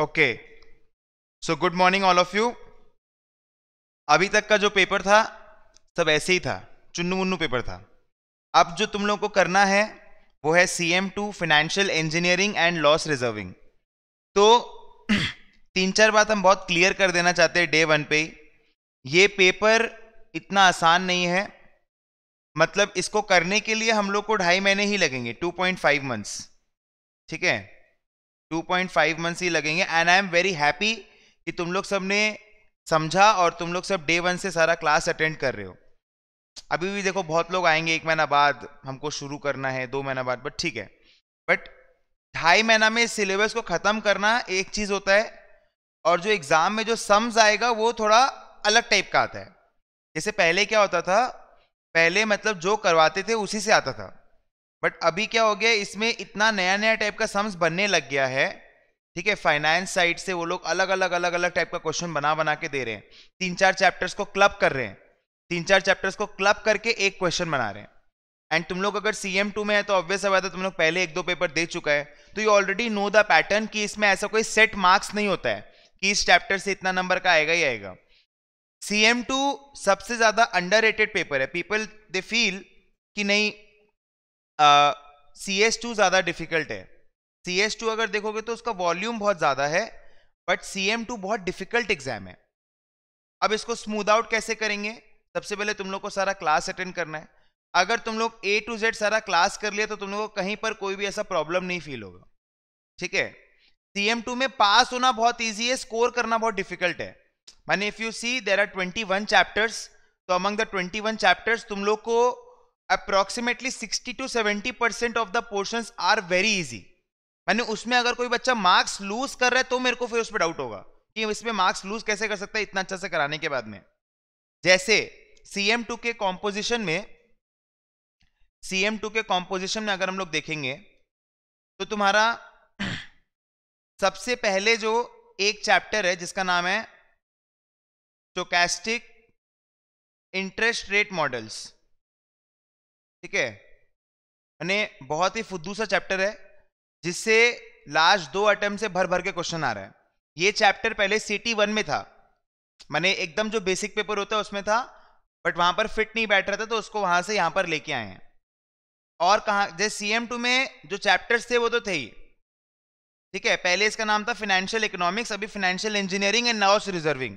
Okay so good morning all of you अभी तक का जो पेपर था सब ऐसे ही था चुन्नू मुन्नू पेपर था अब जो तुम लोग को करना है वो है C M two financial engineering and loss reserving तो तीन चार बात हम बहुत क्लियर कर देना चाहते हैं डे वन पे ये पेपर इतना आसान नहीं है मतलब इसको करने के लिए हम लोग को ढाई महीने ही लगेंगे टू पॉइंट फाइव मंथ्स ठीक है 2.5 मंथ्स ही लगेंगे and I am very happy कि तुम लोग सब ने समझा और तुम लोग सब डे वन से सारा क्लास अटेंड कर रहे हो अभी भी देखो बहुत लोग आएंगे एक महीना बाद हमको शुरू करना है दो महीना बाद बट ठीक है बट ढाई महीना में सिलेबस को ख़त्म करना एक चीज़ होता है और जो एग्ज़ाम में जो सम्स आएगा वो थोड़ा अलग टाइप का आता है जैसे पहले क्या होता था पहले मतलब जो करवाते थे उसी से आता था बट अभी क्या हो गया इसमें इतना नया नया टाइप का सम्स बनने लग गया है ठीक है फाइनेंस साइड से वो लोग अलग अलग अलग अलग टाइप का क्वेश्चन बना बना के दे रहे हैं तीन चार चैप्टर्स को क्लब कर रहे हैं तीन चार चैप्टर्स को क्लब करके एक क्वेश्चन बना रहे हैं एंड तुम लोग अगर तो सी एम टू में है तो ऑब्वियस है तुम लोग पहले एक दो पेपर दे चुका है तो you already know the pattern कि इसमें ऐसा कोई सेट मार्क्स नहीं होता है कि इस चैप्टर से इतना नंबर का आएगा ही आएगा सी एम टू सबसे ज़्यादा अंडर पेपर है पीपल दे फील कि नहीं सी एस टू ज़्यादा डिफिकल्ट है सी एस टू अगर देखोगे तो उसका वॉल्यूम बहुत ज़्यादा है बट सी एम टू बहुत डिफिकल्ट एग्जाम है अब इसको स्मूद आउट कैसे करेंगे सबसे पहले तुम लोग को सारा क्लास अटेंड करना है अगर तुम लोग ए टू जेड सारा क्लास कर लिया तो तुम लोग को कहीं पर कोई भी ऐसा प्रॉब्लम नहीं फील होगा ठीक है सी एम टू में पास होना बहुत ईजी है स्कोर करना बहुत डिफिकल्ट है मैंने if you see there are twenty one chapters तो among the twenty one chapters तुम लोग को approximately sixty to seventy percent of the portion are very easy मैंने उसमें अगर कोई बच्चा मार्क्स लूज कर रहा है तो मेरे को फिर उस पर डाउट होगा कि इसमें मार्क्स लूज कैसे कर सकता है इतना अच्छा से कराने के बाद में जैसे सीएम टू के कॉम्पोजिशन में सीएम टू के कॉम्पोजिशन में अगर हम लोग देखेंगे तो तुम्हारा सबसे पहले जो एक चैप्टर है जिसका नाम है स्टोकैस्टिक इंटरेस्ट रेट मॉडल्स ठीक है अने बहुत ही फुद्दू सा चैप्टर है जिससे लास्ट दो अटेम्प्ट से भर भर के क्वेश्चन आ रहे हैं ये चैप्टर पहले सिटी वन में था मैंने एकदम जो बेसिक पेपर होता है उसमें था बट वहां पर फिट नहीं बैठ रहा था तो उसको वहां से यहां पर लेके आए हैं और कहा जैसे सी एम टू में जो चैप्टर्स थे वो तो थे ही ठीक है पहले इसका नाम था फाइनेंशियल इकोनॉमिक्स अभी financial engineering and loss reserving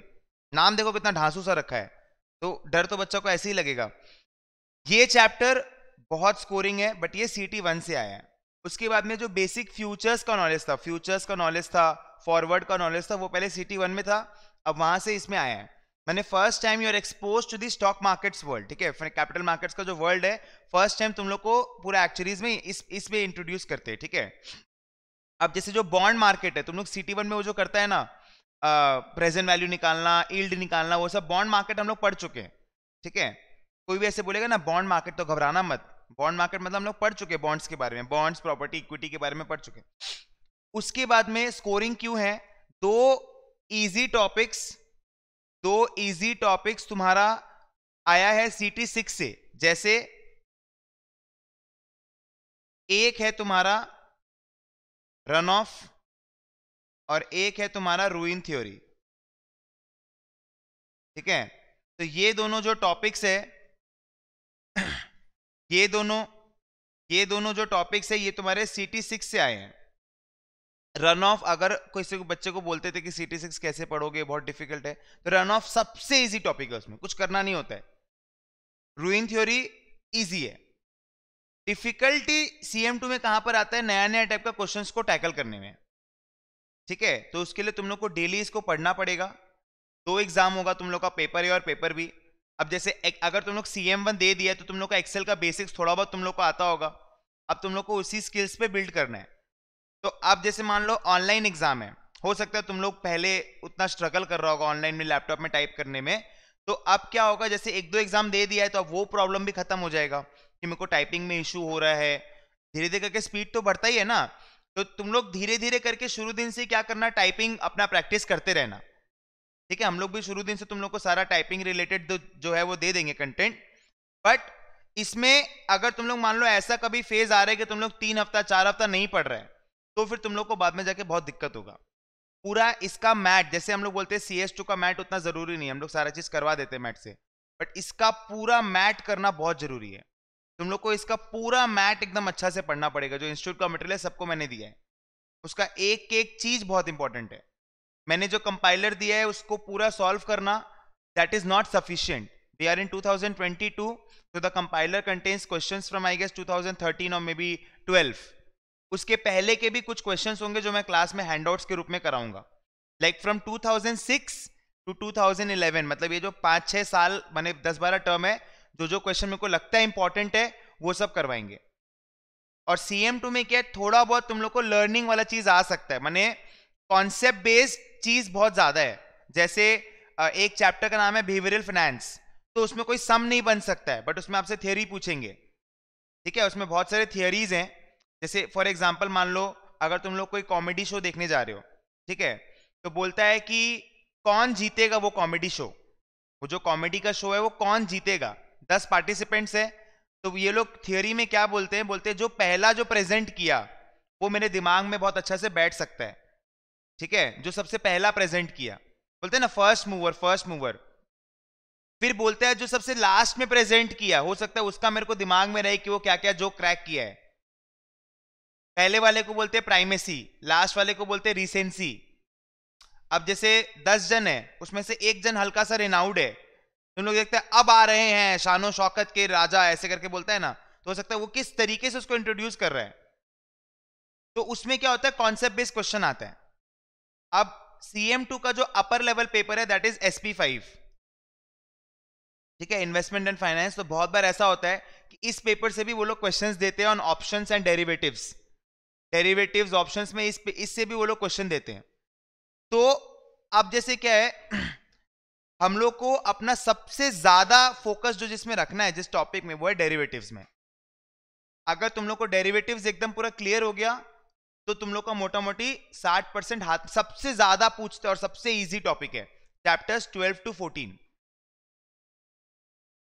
नाम देखो कितना ढांसू सा रखा है तो डर तो बच्चों को ऐसे ही लगेगा ये चैप्टर बहुत स्कोरिंग है बट ये सी टी वन से आया है उसके बाद में जो बेसिक फ्यूचर्स का नॉलेज था फ्यूचर्स का नॉलेज था फॉरवर्ड का नॉलेज था वो पहले सी टी वन में था अब वहाँ से इसमें आया है मैंने first time you are expose to the stock markets world ठीक है कैपिटल मार्केट्स का जो वर्ल्ड है फर्स्ट टाइम तुम लोग को पूरा एक्चुअलीज में इस इसमें इंट्रोड्यूस करते हैं ठीक है अब जैसे जो बॉन्ड मार्केट है तुम लोग सिटी वन में वो जो करता है ना प्रेजेंट वैल्यू निकालना ईल्ड निकालना वो सब बॉन्ड मार्केट हम लोग पढ़ चुके हैं ठीक है कोई भी ऐसे बोलेगा ना बॉन्ड मार्केट तो घबराना मत बॉन्ड मार्केट मतलब हम लोग पढ़ चुके बॉन्ड्स के बारे में बॉन्ड्स प्रॉपर्टी इक्विटी के बारे में पढ़ चुके उसके बाद में स्कोरिंग क्यों है दो इजी टॉपिक्स दो इजी टॉपिक्स तुम्हारा आया है टी सिक्स से जैसे एक है तुम्हारा रन ऑफ और एक है तुम्हारा रूइन थ्योरी ठीक है तो ये दोनों जो टॉपिक्स है ये दोनों ये दोनों जो टॉपिक्स है ये तुम्हारे सी टी सिक्स से आए हैं रन ऑफ अगर किसी बच्चे को बोलते थे कि सी टी सिक्स कैसे पढ़ोगे बहुत डिफिकल्ट है तो रन ऑफ सबसे इजी टॉपिक है उसमें कुछ करना नहीं होता है रूइन थ्योरी इजी है डिफिकल्टी सीएम टू में कहां पर आता है नया नया टाइप का क्वेश्चन को टैकल करने में ठीक है तो उसके लिए तुम लोग को डेली इसको पढ़ना पड़ेगा दो एग्जाम होगा तुम लोग का पेपर ए और पेपर बी अब जैसे अगर तुम लोग सी एम वन दे दिया तो तुम लोग का एक्सेल का बेसिक्स थोड़ा बहुत तुम लोग को आता होगा अब तुम लोग को उसी स्किल्स पे बिल्ड करना है तो अब जैसे मान लो ऑनलाइन एग्जाम है हो सकता है तुम लोग पहले उतना स्ट्रगल कर रहा होगा ऑनलाइन में लैपटॉप में टाइप करने में तो अब क्या होगा जैसे एक दो एग्जाम दे दिया है तो अब वो प्रॉब्लम भी खत्म हो जाएगा कि मेरे को टाइपिंग में इशू हो रहा है धीरे धीरे करके स्पीड तो बढ़ता ही है ना तो तुम लोग धीरे धीरे करके शुरू दिन से क्या करना टाइपिंग अपना प्रैक्टिस करते रहना ठीक है हम लोग भी शुरू दिन से तुम लोग को सारा टाइपिंग रिलेटेड जो है वो दे देंगे कंटेंट बट इसमें अगर तुम लोग मान लो ऐसा कभी फेज आ रहा है कि तुम लोग तीन हफ्ता चार हफ्ता नहीं पढ़ रहे तो फिर तुम लोग को बाद में जाके बहुत दिक्कत होगा पूरा इसका मैट जैसे हम लोग बोलते हैं सी एस टू का मैट उतना ज़रूरी नहीं हम लोग सारा चीज़ करवा देते हैं मैट से बट इसका पूरा मैट करना बहुत ज़रूरी है तुम लोग को इसका पूरा मैट एकदम अच्छा से पढ़ना पड़ेगा जो इंस्टीट्यूट का मटेरियल है सबको मैंने दिया है उसका एक एक चीज़ बहुत इंपॉर्टेंट है मैंने जो कंपाइलर दिया है उसको पूरा सॉल्व करना that is not sufficient we are in 2022 so the compiler contains question from I guess 2013 may be 12 उसके पहले के भी कुछ क्वेश्चन होंगे जो मैं क्लास में हैंड के रूप में कराऊंगा लाइक फ्रॉम 2006 टू टू मतलब ये जो पाँच छः साल मैंने दस बारह टर्म है जो जो क्वेश्चन मेरे को लगता है इंपॉर्टेंट है वो सब करवाएंगे और सी एम टू में क्या थोड़ा बहुत तुम लोग को लर्निंग वाला चीज़ आ सकता है मैंने कॉन्सेप्ट बेस्ड चीज बहुत ज्यादा है जैसे एक चैप्टर का नाम है बिहेवियरल फाइनेंस तो उसमें कोई सम नहीं बन सकता है बट उसमें आपसे थियोरी पूछेंगे ठीक है उसमें बहुत सारे थियोरीज हैं जैसे फॉर एग्जाम्पल मान लो अगर तुम लोग कोई कॉमेडी शो देखने जा रहे हो ठीक है तो बोलता है कि कौन जीतेगा वो कॉमेडी शो वो जो कॉमेडी का शो है वो कौन जीतेगा दस पार्टिसिपेंट्स है तो ये लोग थियोरी में क्या बोलते हैं बोलते हैं जो पहला जो प्रेजेंट किया वो मेरे दिमाग में बहुत अच्छा से बैठ सकता है ठीक है जो सबसे पहला प्रेजेंट किया बोलते हैं ना फर्स्ट मूवर फर्स्ट मूवर फिर बोलते हैं जो सबसे लास्ट में प्रेजेंट किया हो सकता है उसका मेरे को दिमाग में रहे कि वो क्या क्या जो क्रैक किया है पहले वाले को बोलते हैं प्राइमेसी लास्ट वाले को बोलते हैं रिसेंसी अब जैसे दस जन है उसमें से एक जन हल्का सा रेनाउड है तो उन लोग देखते हैं अब आ रहे हैं शानो शौकत के राजा ऐसे करके बोलता है ना तो हो सकता है वो किस तरीके से उसको इंट्रोड्यूस कर रहा है तो उसमें क्या होता है कॉन्सेप्ट बेस्ड क्वेश्चन आता है अब सीएम टू का जो अपर लेवल पेपर है दैट इज एसपी फाइव ठीक है इन्वेस्टमेंट एंड फाइनेंस तो बहुत बार ऐसा होता है कि इस पेपर से भी वो लोग क्वेश्चन देते हैं on option and derivatives derivatives option में इस इससे भी वो लोग क्वेश्चन देते हैं तो अब जैसे क्या है हम लोग को अपना सबसे ज्यादा फोकस जो जिसमें रखना है जिस टॉपिक में वो है डेरिवेटिव्स में अगर तुम लोग को डेरिवेटिव्स एकदम पूरा क्लियर हो गया तो तुम लोग का मोटा मोटी साठ परसेंट हाथ सबसे ज्यादा पूछते और सबसे इजी टॉपिक है chapters twelve to fourteen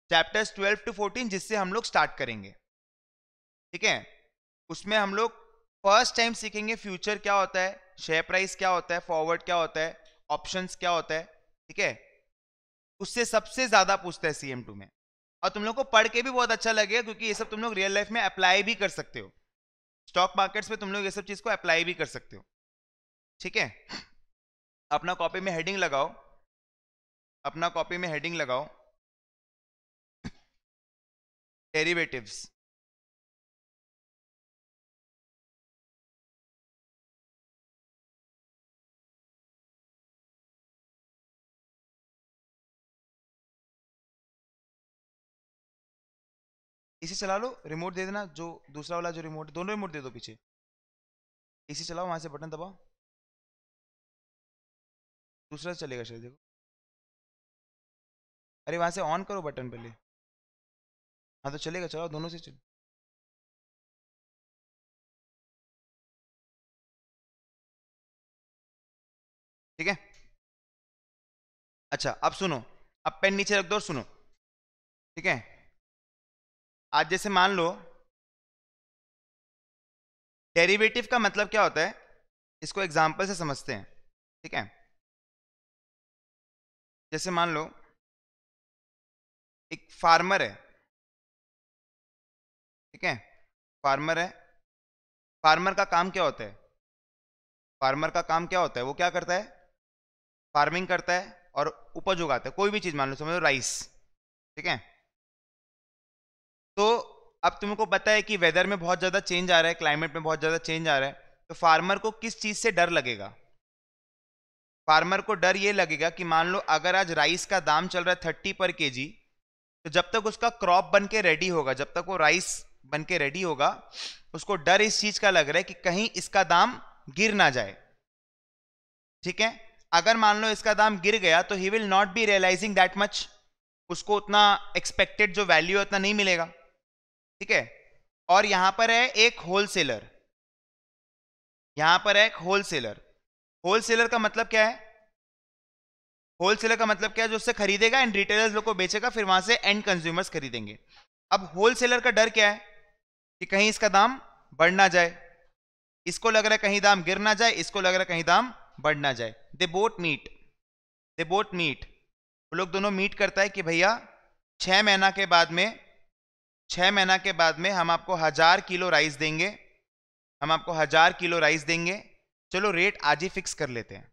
chapters twelve to fourteen जिससे हम लोग स्टार्ट करेंगे ठीक है उसमें हम लोग फर्स्ट टाइम सीखेंगे फ्यूचर क्या होता है शेयर प्राइस क्या होता है फॉरवर्ड क्या होता है ऑप्शन क्या होता है ठीक है उससे सबसे ज्यादा पूछता है सीएम टू में और तुम लोग को पढ़ के भी बहुत अच्छा लगेगा क्योंकि ये सब तुम लोग रियल लाइफ में अप्लाई भी कर सकते हो स्टॉक मार्केट्स में तुम लोग ये सब चीज़ को अप्लाई भी कर सकते हो ठीक है अपना कॉपी में हेडिंग लगाओ अपना कॉपी में हेडिंग लगाओ डेरिवेटिव्स इसे चला लो रिमोट दे देना जो दूसरा वाला जो रिमोट दोनों रिमोट दे दो पीछे इसे चलाओ वहां से बटन दबाओ दूसरा चलेगा शायद देखो अरे वहां से ऑन करो बटन पहले हाँ तो चलेगा चलाओ दोनों से चलो ठीक है अच्छा अब सुनो अब पेन नीचे रख दो और सुनो ठीक है आज जैसे मान लो डेरिवेटिव का मतलब क्या होता है इसको एग्जाम्पल से समझते हैं ठीक है जैसे मान लो एक फार्मर है ठीक है फार्मर है फार्मर का काम क्या होता है फार्मर का काम क्या होता है वो क्या करता है फार्मिंग करता है और उपज उगाता है कोई भी चीज़ मान लो समझो राइस ठीक है तो अब तुमको पता है कि वेदर में बहुत ज़्यादा चेंज आ रहा है क्लाइमेट में बहुत ज़्यादा चेंज आ रहा है तो फार्मर को किस चीज़ से डर लगेगा फार्मर को डर ये लगेगा कि मान लो अगर आज राइस का दाम चल रहा है थर्टी पर के जी तो जब तक उसका क्रॉप बन के रेडी होगा जब तक वो राइस बन के रेडी होगा उसको डर इस चीज़ का लग रहा है कि कहीं इसका दाम गिर ना जाए ठीक है अगर मान लो इसका दाम गिर गया तो he will not be realizing that much उसको उतना एक्सपेक्टेड जो वैल्यू है उतना नहीं मिलेगा ठीक है और यहां पर है एक होलसेलर यहां पर है एक होलसेलर होलसेलर का मतलब क्या है होलसेलर का मतलब क्या है जो उससे खरीदेगा एंड रिटेलर्स लोग को बेचेगा फिर वहां से एंड कंज्यूमर्स खरीदेंगे अब होलसेलर का डर क्या है कि कहीं इसका दाम बढ़ ना जाए इसको लग रहा है कहीं दाम गिर ना जाए इसको लग रहा है कहीं दाम बढ़ ना जाए they both meet they both meet वो लोग दोनों मीट करता है कि भैया छह महीना के बाद में छः महीना के बाद में हम आपको हज़ार किलो राइस देंगे हम आपको हज़ार किलो राइस देंगे चलो रेट आज ही फिक्स कर लेते हैं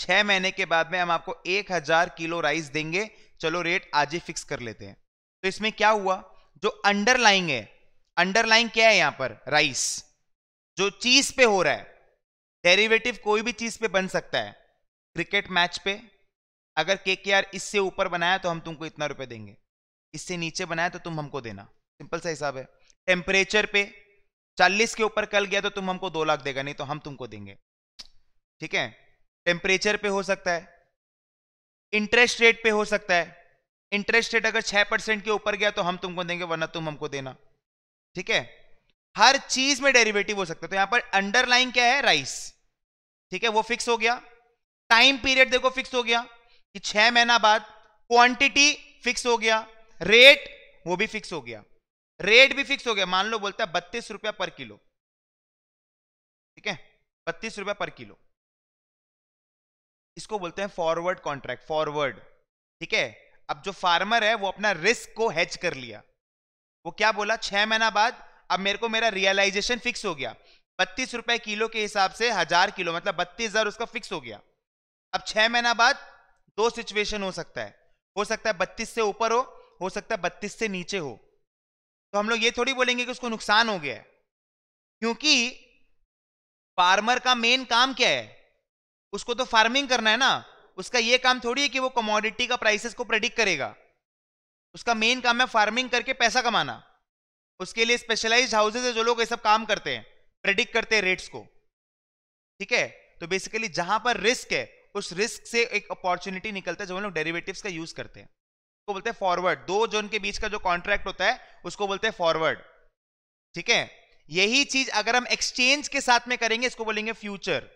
छः महीने के बाद में हम आपको एक हज़ार किलो राइस देंगे चलो रेट आज ही फिक्स कर लेते हैं तो इसमें क्या हुआ जो अंडरलाइंग है अंडरलाइन क्या है यहाँ पर राइस जो चीज़ पे हो रहा है डेरिवेटिव कोई भी चीज़ पे बन सकता है क्रिकेट मैच पे अगर के के आर इससे ऊपर बनाया तो हम तुमको इतना रुपए देंगे इससे नीचे बनाया तो तुम हमको देना सिंपल सा हिसाब है टेम्परेचर पे 40 के ऊपर कल गया तो तुम हमको दो लाख देगा नहीं तो हम तुमको देंगे ठीक है टेम्परेचर पे हो सकता है इंटरेस्ट रेट पे हो सकता है इंटरेस्ट रेट अगर 6 परसेंट के ऊपर गया तो हम तुमको देंगे वरना तुम हमको देना ठीक है हर चीज में डेरिवेटिव हो सकता है तो यहां पर अंडरलाइन क्या है राइस ठीक है वो फिक्स हो गया टाइम पीरियड देखो फिक्स हो गया कि छह महीना बाद क्वांटिटी फिक्स हो गया रेट वो भी फिक्स हो गया रेट भी फिक्स हो गया मान लो बोलता है बत्तीस रुपया पर किलो ठीक है बत्तीस रुपया पर किलो इसको बोलते हैं फॉरवर्ड कॉन्ट्रैक्ट फॉरवर्ड ठीक है अब जो फार्मर है वो अपना रिस्क को हेज कर लिया वो क्या बोला छह महीना बाद अब मेरे को मेरा रियलाइजेशन फिक्स हो गया बत्तीस रुपए किलो के हिसाब से हजार किलो मतलब बत्तीस हजार उसका फिक्स हो गया अब छह महीना बाद दो सिचुएशन हो सकता है हो सकता है बत्तीस से ऊपर हो हो सकता है बत्तीस से नीचे हो तो हम लोग ये थोड़ी बोलेंगे कि उसको नुकसान हो गया है क्योंकि फार्मर का मेन काम क्या है उसको तो फार्मिंग करना है ना उसका ये काम थोड़ी है कि वो कमोडिटी का प्राइसेस को प्रेडिक्ट करेगा उसका मेन काम है फार्मिंग करके पैसा कमाना उसके लिए स्पेशलाइज्ड हाउसेज है जो लोग ये सब काम करते हैं प्रेडिक्ट करते हैं रेट्स को ठीक है तो बेसिकली जहां पर रिस्क है उस रिस्क से एक अपॉर्चुनिटी निकलता है जो हम लोग डेरिवेटिव्स का यूज करते हैं उसको बोलते हैं फॉरवर्ड दो जोन के बीच का जो कॉन्ट्रैक्ट होता है उसको बोलते हैं फॉरवर्ड ठीक है यही चीज अगर हम एक्सचेंज के साथ में करेंगे इसको बोलेंगे फ्यूचर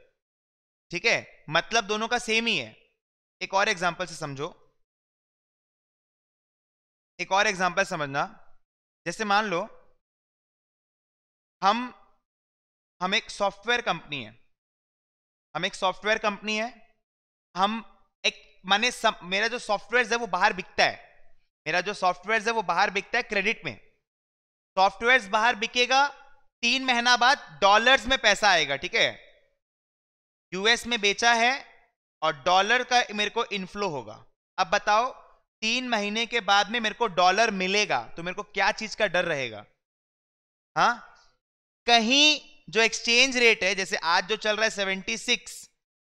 ठीक है मतलब दोनों का सेम ही है एक और एग्जाम्पल से समझो एक और एग्जाम्पल समझना जैसे मान लो हम हम एक सॉफ्टवेयर कंपनी है हम एक सॉफ्टवेयर कंपनी है हम माने मेरा जो सॉफ्टवेयर है वो बाहर बिकता है मेरा जो सॉफ्टवेयर है वो बाहर बिकता है क्रेडिट में सॉफ्टवेयर बाहर बिकेगा तीन महीना बाद डॉलर्स में पैसा आएगा ठीक है यूएस में बेचा है और डॉलर का मेरे को इनफ्लो होगा अब बताओ तीन महीने के बाद में मेरे को डॉलर मिलेगा तो मेरे को क्या चीज का डर रहेगा हा कहीं जो एक्सचेंज रेट है जैसे आज जो चल रहा है सेवेंटी सिक्स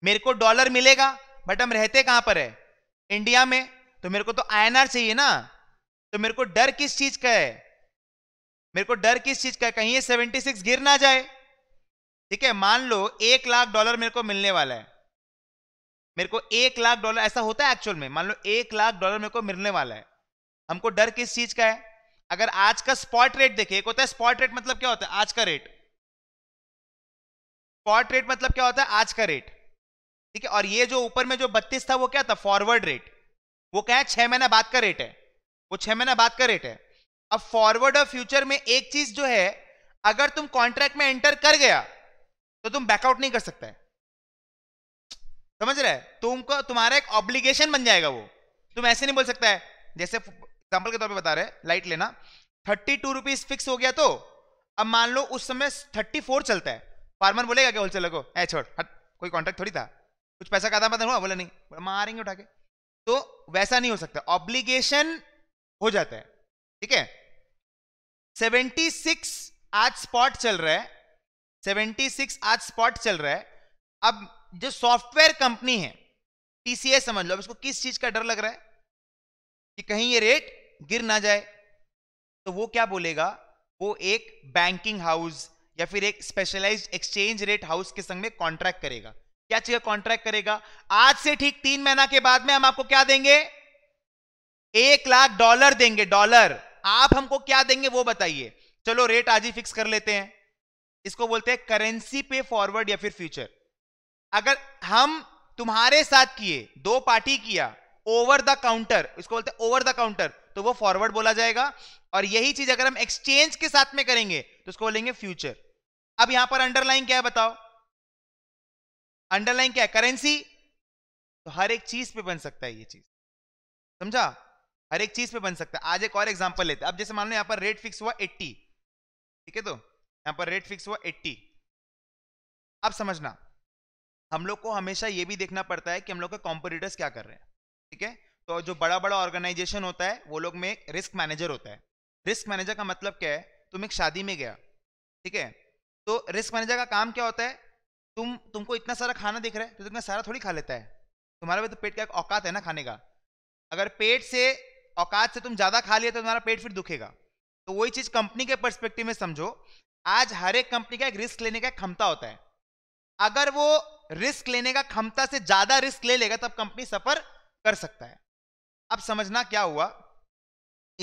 मेरे को डॉलर मिलेगा बट हम रहते कहां पर है इंडिया में तो मेरे को तो आईएनआर चाहिए ना तो मेरे को डर किस चीज का है मेरे को डर किस चीज का है कहीं ये 76 गिर ना जाए ठीक है मान लो एक लाख डॉलर मेरे को मिलने वाला है मेरे को एक लाख डॉलर ऐसा होता है एक्चुअल में मान लो एक लाख डॉलर मेरे को मिलने वाला है हमको डर किस चीज का है अगर आज का स्पॉट रेट देखिए एक होता है स्पॉट रेट मतलब क्या होता है आज का रेट स्पॉट रेट मतलब क्या होता है आज का रेट ठीक है और ये जो ऊपर में जो बत्तीस था वो क्या था फॉरवर्ड रेट वो क्या है छह महीना बाद का रेट है वो छह महीना बाद का रेट है अब फॉरवर्ड और फ्यूचर में एक चीज जो है अगर तुम कॉन्ट्रैक्ट में एंटर कर गया तो तुम बैकआउट नहीं कर सकता है समझ रहे तुमको तुम्हारा एक ऑब्लिगेशन बन जाएगा वो तुम ऐसे नहीं बोल सकता है जैसे एग्जाम्पल के तौर पर बता रहे लाइट लेना थर्टी टू रुपीज फिक्स हो गया तो अब मान लो उस समय थर्टी फोर चलता है फार्मर बोलेगा क्या होलसेलर को ए छोड़ हट कोई कॉन्ट्रैक्ट थोड़ी था कुछ पैसा का आदान हुआ बोला नहीं बोला मारेंगे उठा के तो वैसा नहीं हो सकता ऑब्लिगेशन हो जाता है ठीक है 76 आज स्पॉट चल रहा है 76 आज स्पॉट चल रहा है अब जो सॉफ्टवेयर कंपनी है टीसीएस समझ लो अब इसको किस चीज का डर लग रहा है कि कहीं ये रेट गिर ना जाए तो वो क्या बोलेगा वो एक बैंकिंग हाउस या फिर एक स्पेशलाइज्ड एक्सचेंज रेट हाउस के संग में कॉन्ट्रैक्ट करेगा क्या का कॉन्ट्रैक्ट करेगा आज से ठीक तीन महीना के बाद में हम आपको क्या देंगे एक लाख डॉलर देंगे डॉलर आप हमको क्या देंगे वो बताइए चलो रेट आज ही फिक्स कर लेते हैं इसको बोलते हैं करेंसी पे फॉरवर्ड या फिर फ्यूचर अगर हम तुम्हारे साथ किए दो पार्टी किया ओवर द काउंटर इसको बोलते हैं ओवर द काउंटर तो वो फॉरवर्ड बोला जाएगा और यही चीज अगर हम एक्सचेंज के साथ में करेंगे तो उसको बोलेंगे फ्यूचर अब यहां पर अंडरलाइन क्या है बताओ अंडरलाइन क्या है करेंसी तो हर एक चीज पे बन सकता है ये चीज समझा हर एक चीज पे बन सकता है आज एक और एग्जांपल लेते हैं अब जैसे मान लो यहां पर रेट फिक्स हुआ 80 ठीक है तो यहां पर रेट फिक्स हुआ 80 अब समझना हम लोग को हमेशा ये भी देखना पड़ता है कि हम लोग के कॉम्पिटिटर्स क्या कर रहे हैं ठीक है तो जो बड़ा बड़ा ऑर्गेनाइजेशन होता है वो लोग में एक रिस्क मैनेजर होता है रिस्क मैनेजर का मतलब क्या है तुम एक शादी में गया ठीक है तो रिस्क मैनेजर का काम क्या होता है तुम तुमको इतना सारा खाना दिख रहा है तो तुम्हें सारा थोड़ी खा लेता है तुम्हारा भी तो पेट का एक औकात है ना खाने का अगर पेट से औकात से तुम ज़्यादा खा लिए तो तुम्हारा पेट फिर दुखेगा तो वही चीज़ कंपनी के परस्पेक्टिव में समझो आज हर एक कंपनी का एक रिस्क लेने का क्षमता होता है अगर वो रिस्क लेने का क्षमता से ज़्यादा रिस्क ले लेगा तब कंपनी सफ़र कर सकता है अब समझना क्या हुआ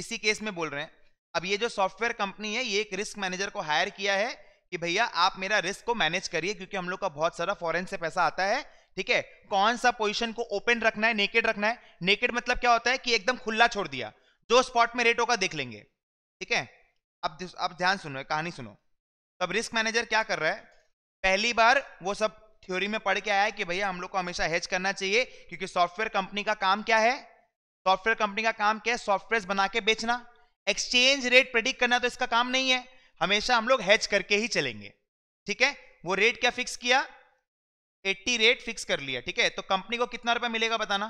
इसी केस में बोल रहे हैं अब ये जो सॉफ्टवेयर कंपनी है ये एक रिस्क मैनेजर को हायर किया है कि भैया आप मेरा रिस्क को मैनेज करिए क्योंकि हम लोग का बहुत सारा फॉरेन से पैसा आता है ठीक है कौन सा पोजिशन को ओपन रखना है नेकेड रखना है नेकेड मतलब क्या होता है कि एकदम खुला छोड़ दिया जो स्पॉट में रेट होगा देख लेंगे ठीक है अब अब ध्यान सुनो कहानी सुनो तब रिस्क मैनेजर क्या कर रहा है पहली बार वो सब थ्योरी में पढ़ के आया है कि भैया हम लोग को हमेशा हेज करना चाहिए क्योंकि सॉफ्टवेयर कंपनी का काम क्या है सॉफ्टवेयर कंपनी का काम क्या है सॉफ्टवेयर बना के बेचना एक्सचेंज रेट प्रेडिक्ट करना तो इसका काम नहीं है हमेशा हम लोग हैच करके ही चलेंगे ठीक है वो रेट क्या फिक्स किया 80 रेट फिक्स कर लिया ठीक है तो कंपनी को कितना रुपया मिलेगा बताना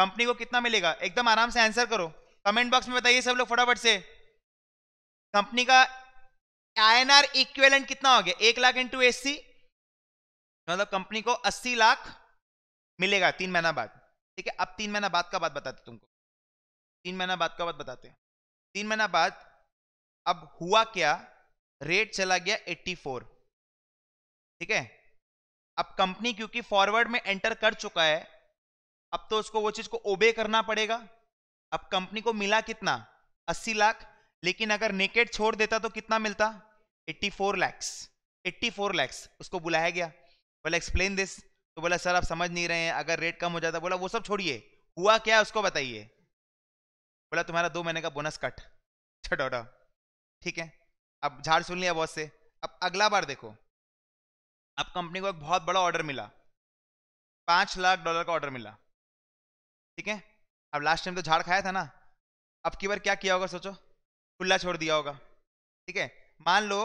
कंपनी को कितना मिलेगा एकदम आराम से आंसर करो कमेंट बॉक्स में बताइए सब लोग फटाफट से कंपनी का आईएनआर इक्वेलेंट कितना हो गया एक लाख इंटू एससी मतलब कंपनी को अस्सी लाख मिलेगा तीन महीना बाद ठीक है अब तीन महीना बाद का बात बताते तुमको तीन महीना बाद का बात बताते तीन महीना बाद अब हुआ क्या रेट चला गया 84 ठीक है अब कंपनी क्योंकि फॉरवर्ड में एंटर कर चुका है अब तो उसको वो चीज को ओबे करना पड़ेगा अब कंपनी को मिला कितना 80 लाख लेकिन अगर नेकेट छोड़ देता तो कितना मिलता 84 लैक्स एट्टी लाख उसको बुलाया गया बोला एक्सप्लेन दिस तो बोला सर आप समझ नहीं रहे हैं अगर रेट कम हो जाता बोला वो सब छोड़िए हुआ क्या उसको बताइए बोला तुम्हारा दो महीने का बोनस कट छोटा ठीक है अब झाड़ सुन लिया बॉस से अब अगला बार देखो अब कंपनी को एक बहुत बड़ा ऑर्डर मिला पांच लाख डॉलर का ऑर्डर मिला ठीक है अब लास्ट टाइम तो झाड़ खाया था ना अब की बार क्या किया होगा सोचो खुला छोड़ दिया होगा ठीक है मान लो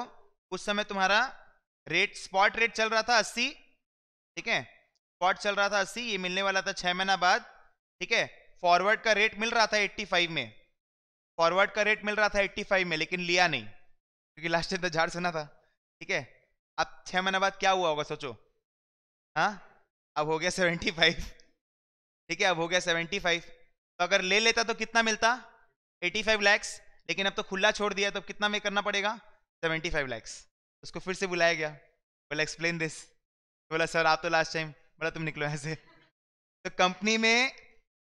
उस समय तुम्हारा रेट स्पॉट रेट चल रहा था अस्सी ठीक है स्पॉट चल रहा था अस्सी ये मिलने वाला था छह महीना बाद ठीक है फॉरवर्ड का रेट मिल रहा था एट्टी फाइव में फॉरवर्ड का रेट मिल रहा था एट्टी फाइव में लेकिन लिया नहीं क्योंकि लास्ट ईयर तो झाड़ सुना था ठीक है अब छह महीने बाद क्या हुआ होगा सोचो हाँ अब हो गया सेवेंटी फाइव ठीक है अब हो गया सेवेंटी फाइव तो अगर ले लेता तो कितना मिलता फाइव लैक्स लेकिन अब तो खुला छोड़ दिया तो कितना में करना पड़ेगा सेवेंटी फाइव लैक्स उसको फिर से बुलाया गया बोला एक्सप्लेन दिस बोला सर आप तो लास्ट टाइम बोला तुम निकलो ऐसे तो कंपनी में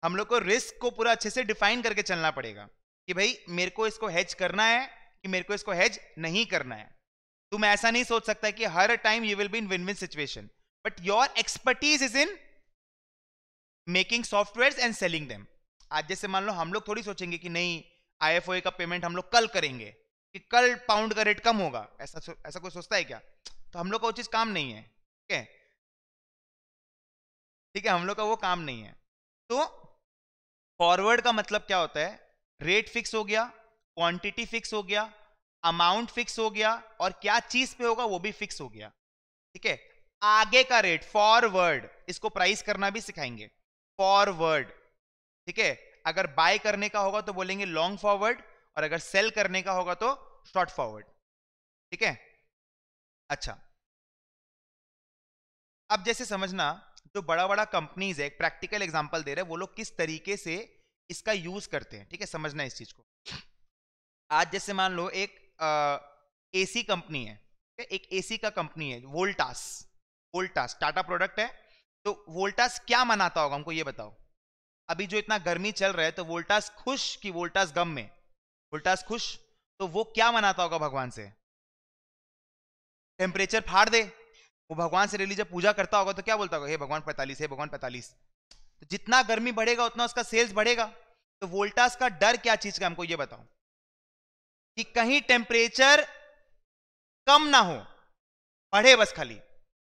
हम लोग को रिस्क को पूरा अच्छे से डिफाइन करके चलना पड़ेगा कि भाई मेरे को इसको हैज करना है कि मेरे को इसको हैज नहीं करना है तुम ऐसा नहीं सोच सकता कि हर time you will be in win win situation but your expertise is in making software and selling them आज जैसे मान लो हम लोग थोड़ी सोचेंगे कि नहीं आई का पेमेंट हम लोग कल करेंगे कि कल पाउंड का रेट कम होगा ऐसा ऐसा कोई सोचता है क्या तो हम लोग का वो चीज़ काम नहीं है ठीक है ठीक है हम लोग का वो काम नहीं है तो फॉरवर्ड का मतलब क्या होता है रेट फिक्स हो गया क्वांटिटी फिक्स हो गया अमाउंट फिक्स हो गया और क्या चीज पे होगा वो भी फिक्स हो गया ठीक है आगे का रेट फॉरवर्ड इसको प्राइस करना भी सिखाएंगे फॉरवर्ड ठीक है अगर बाय करने का होगा तो बोलेंगे लॉन्ग फॉरवर्ड और अगर सेल करने का होगा तो शॉर्ट फॉरवर्ड ठीक है अच्छा अब जैसे समझना जो बड़ा बड़ा कंपनीज है प्रैक्टिकल एग्जांपल दे रहे हैं वो लोग किस तरीके से इसका यूज करते हैं ठीक है समझना इस चीज को आज जैसे मान लो एक एसी कंपनी है ठीक है एक एसी का कंपनी है वोल्टास वोल्टास टाटा प्रोडक्ट है तो वोल्टास क्या मनाता होगा हमको ये बताओ अभी जो इतना गर्मी चल रहा है तो वोल्टास खुश कि वोल्टास गम में वोल्टास खुश तो वो क्या मनाता होगा भगवान से टेम्परेचर फाड़ दे वो भगवान से रिलीजन पूजा करता होगा तो क्या बोलता होगा हे भगवान पैंतालीस हे भगवान पैंतालीस तो जितना गर्मी बढ़ेगा उतना उसका सेल्स बढ़ेगा तो वोल्टास का डर क्या चीज का हमको ये बताओ कि कहीं टेम्परेचर कम ना हो बढ़े बस खाली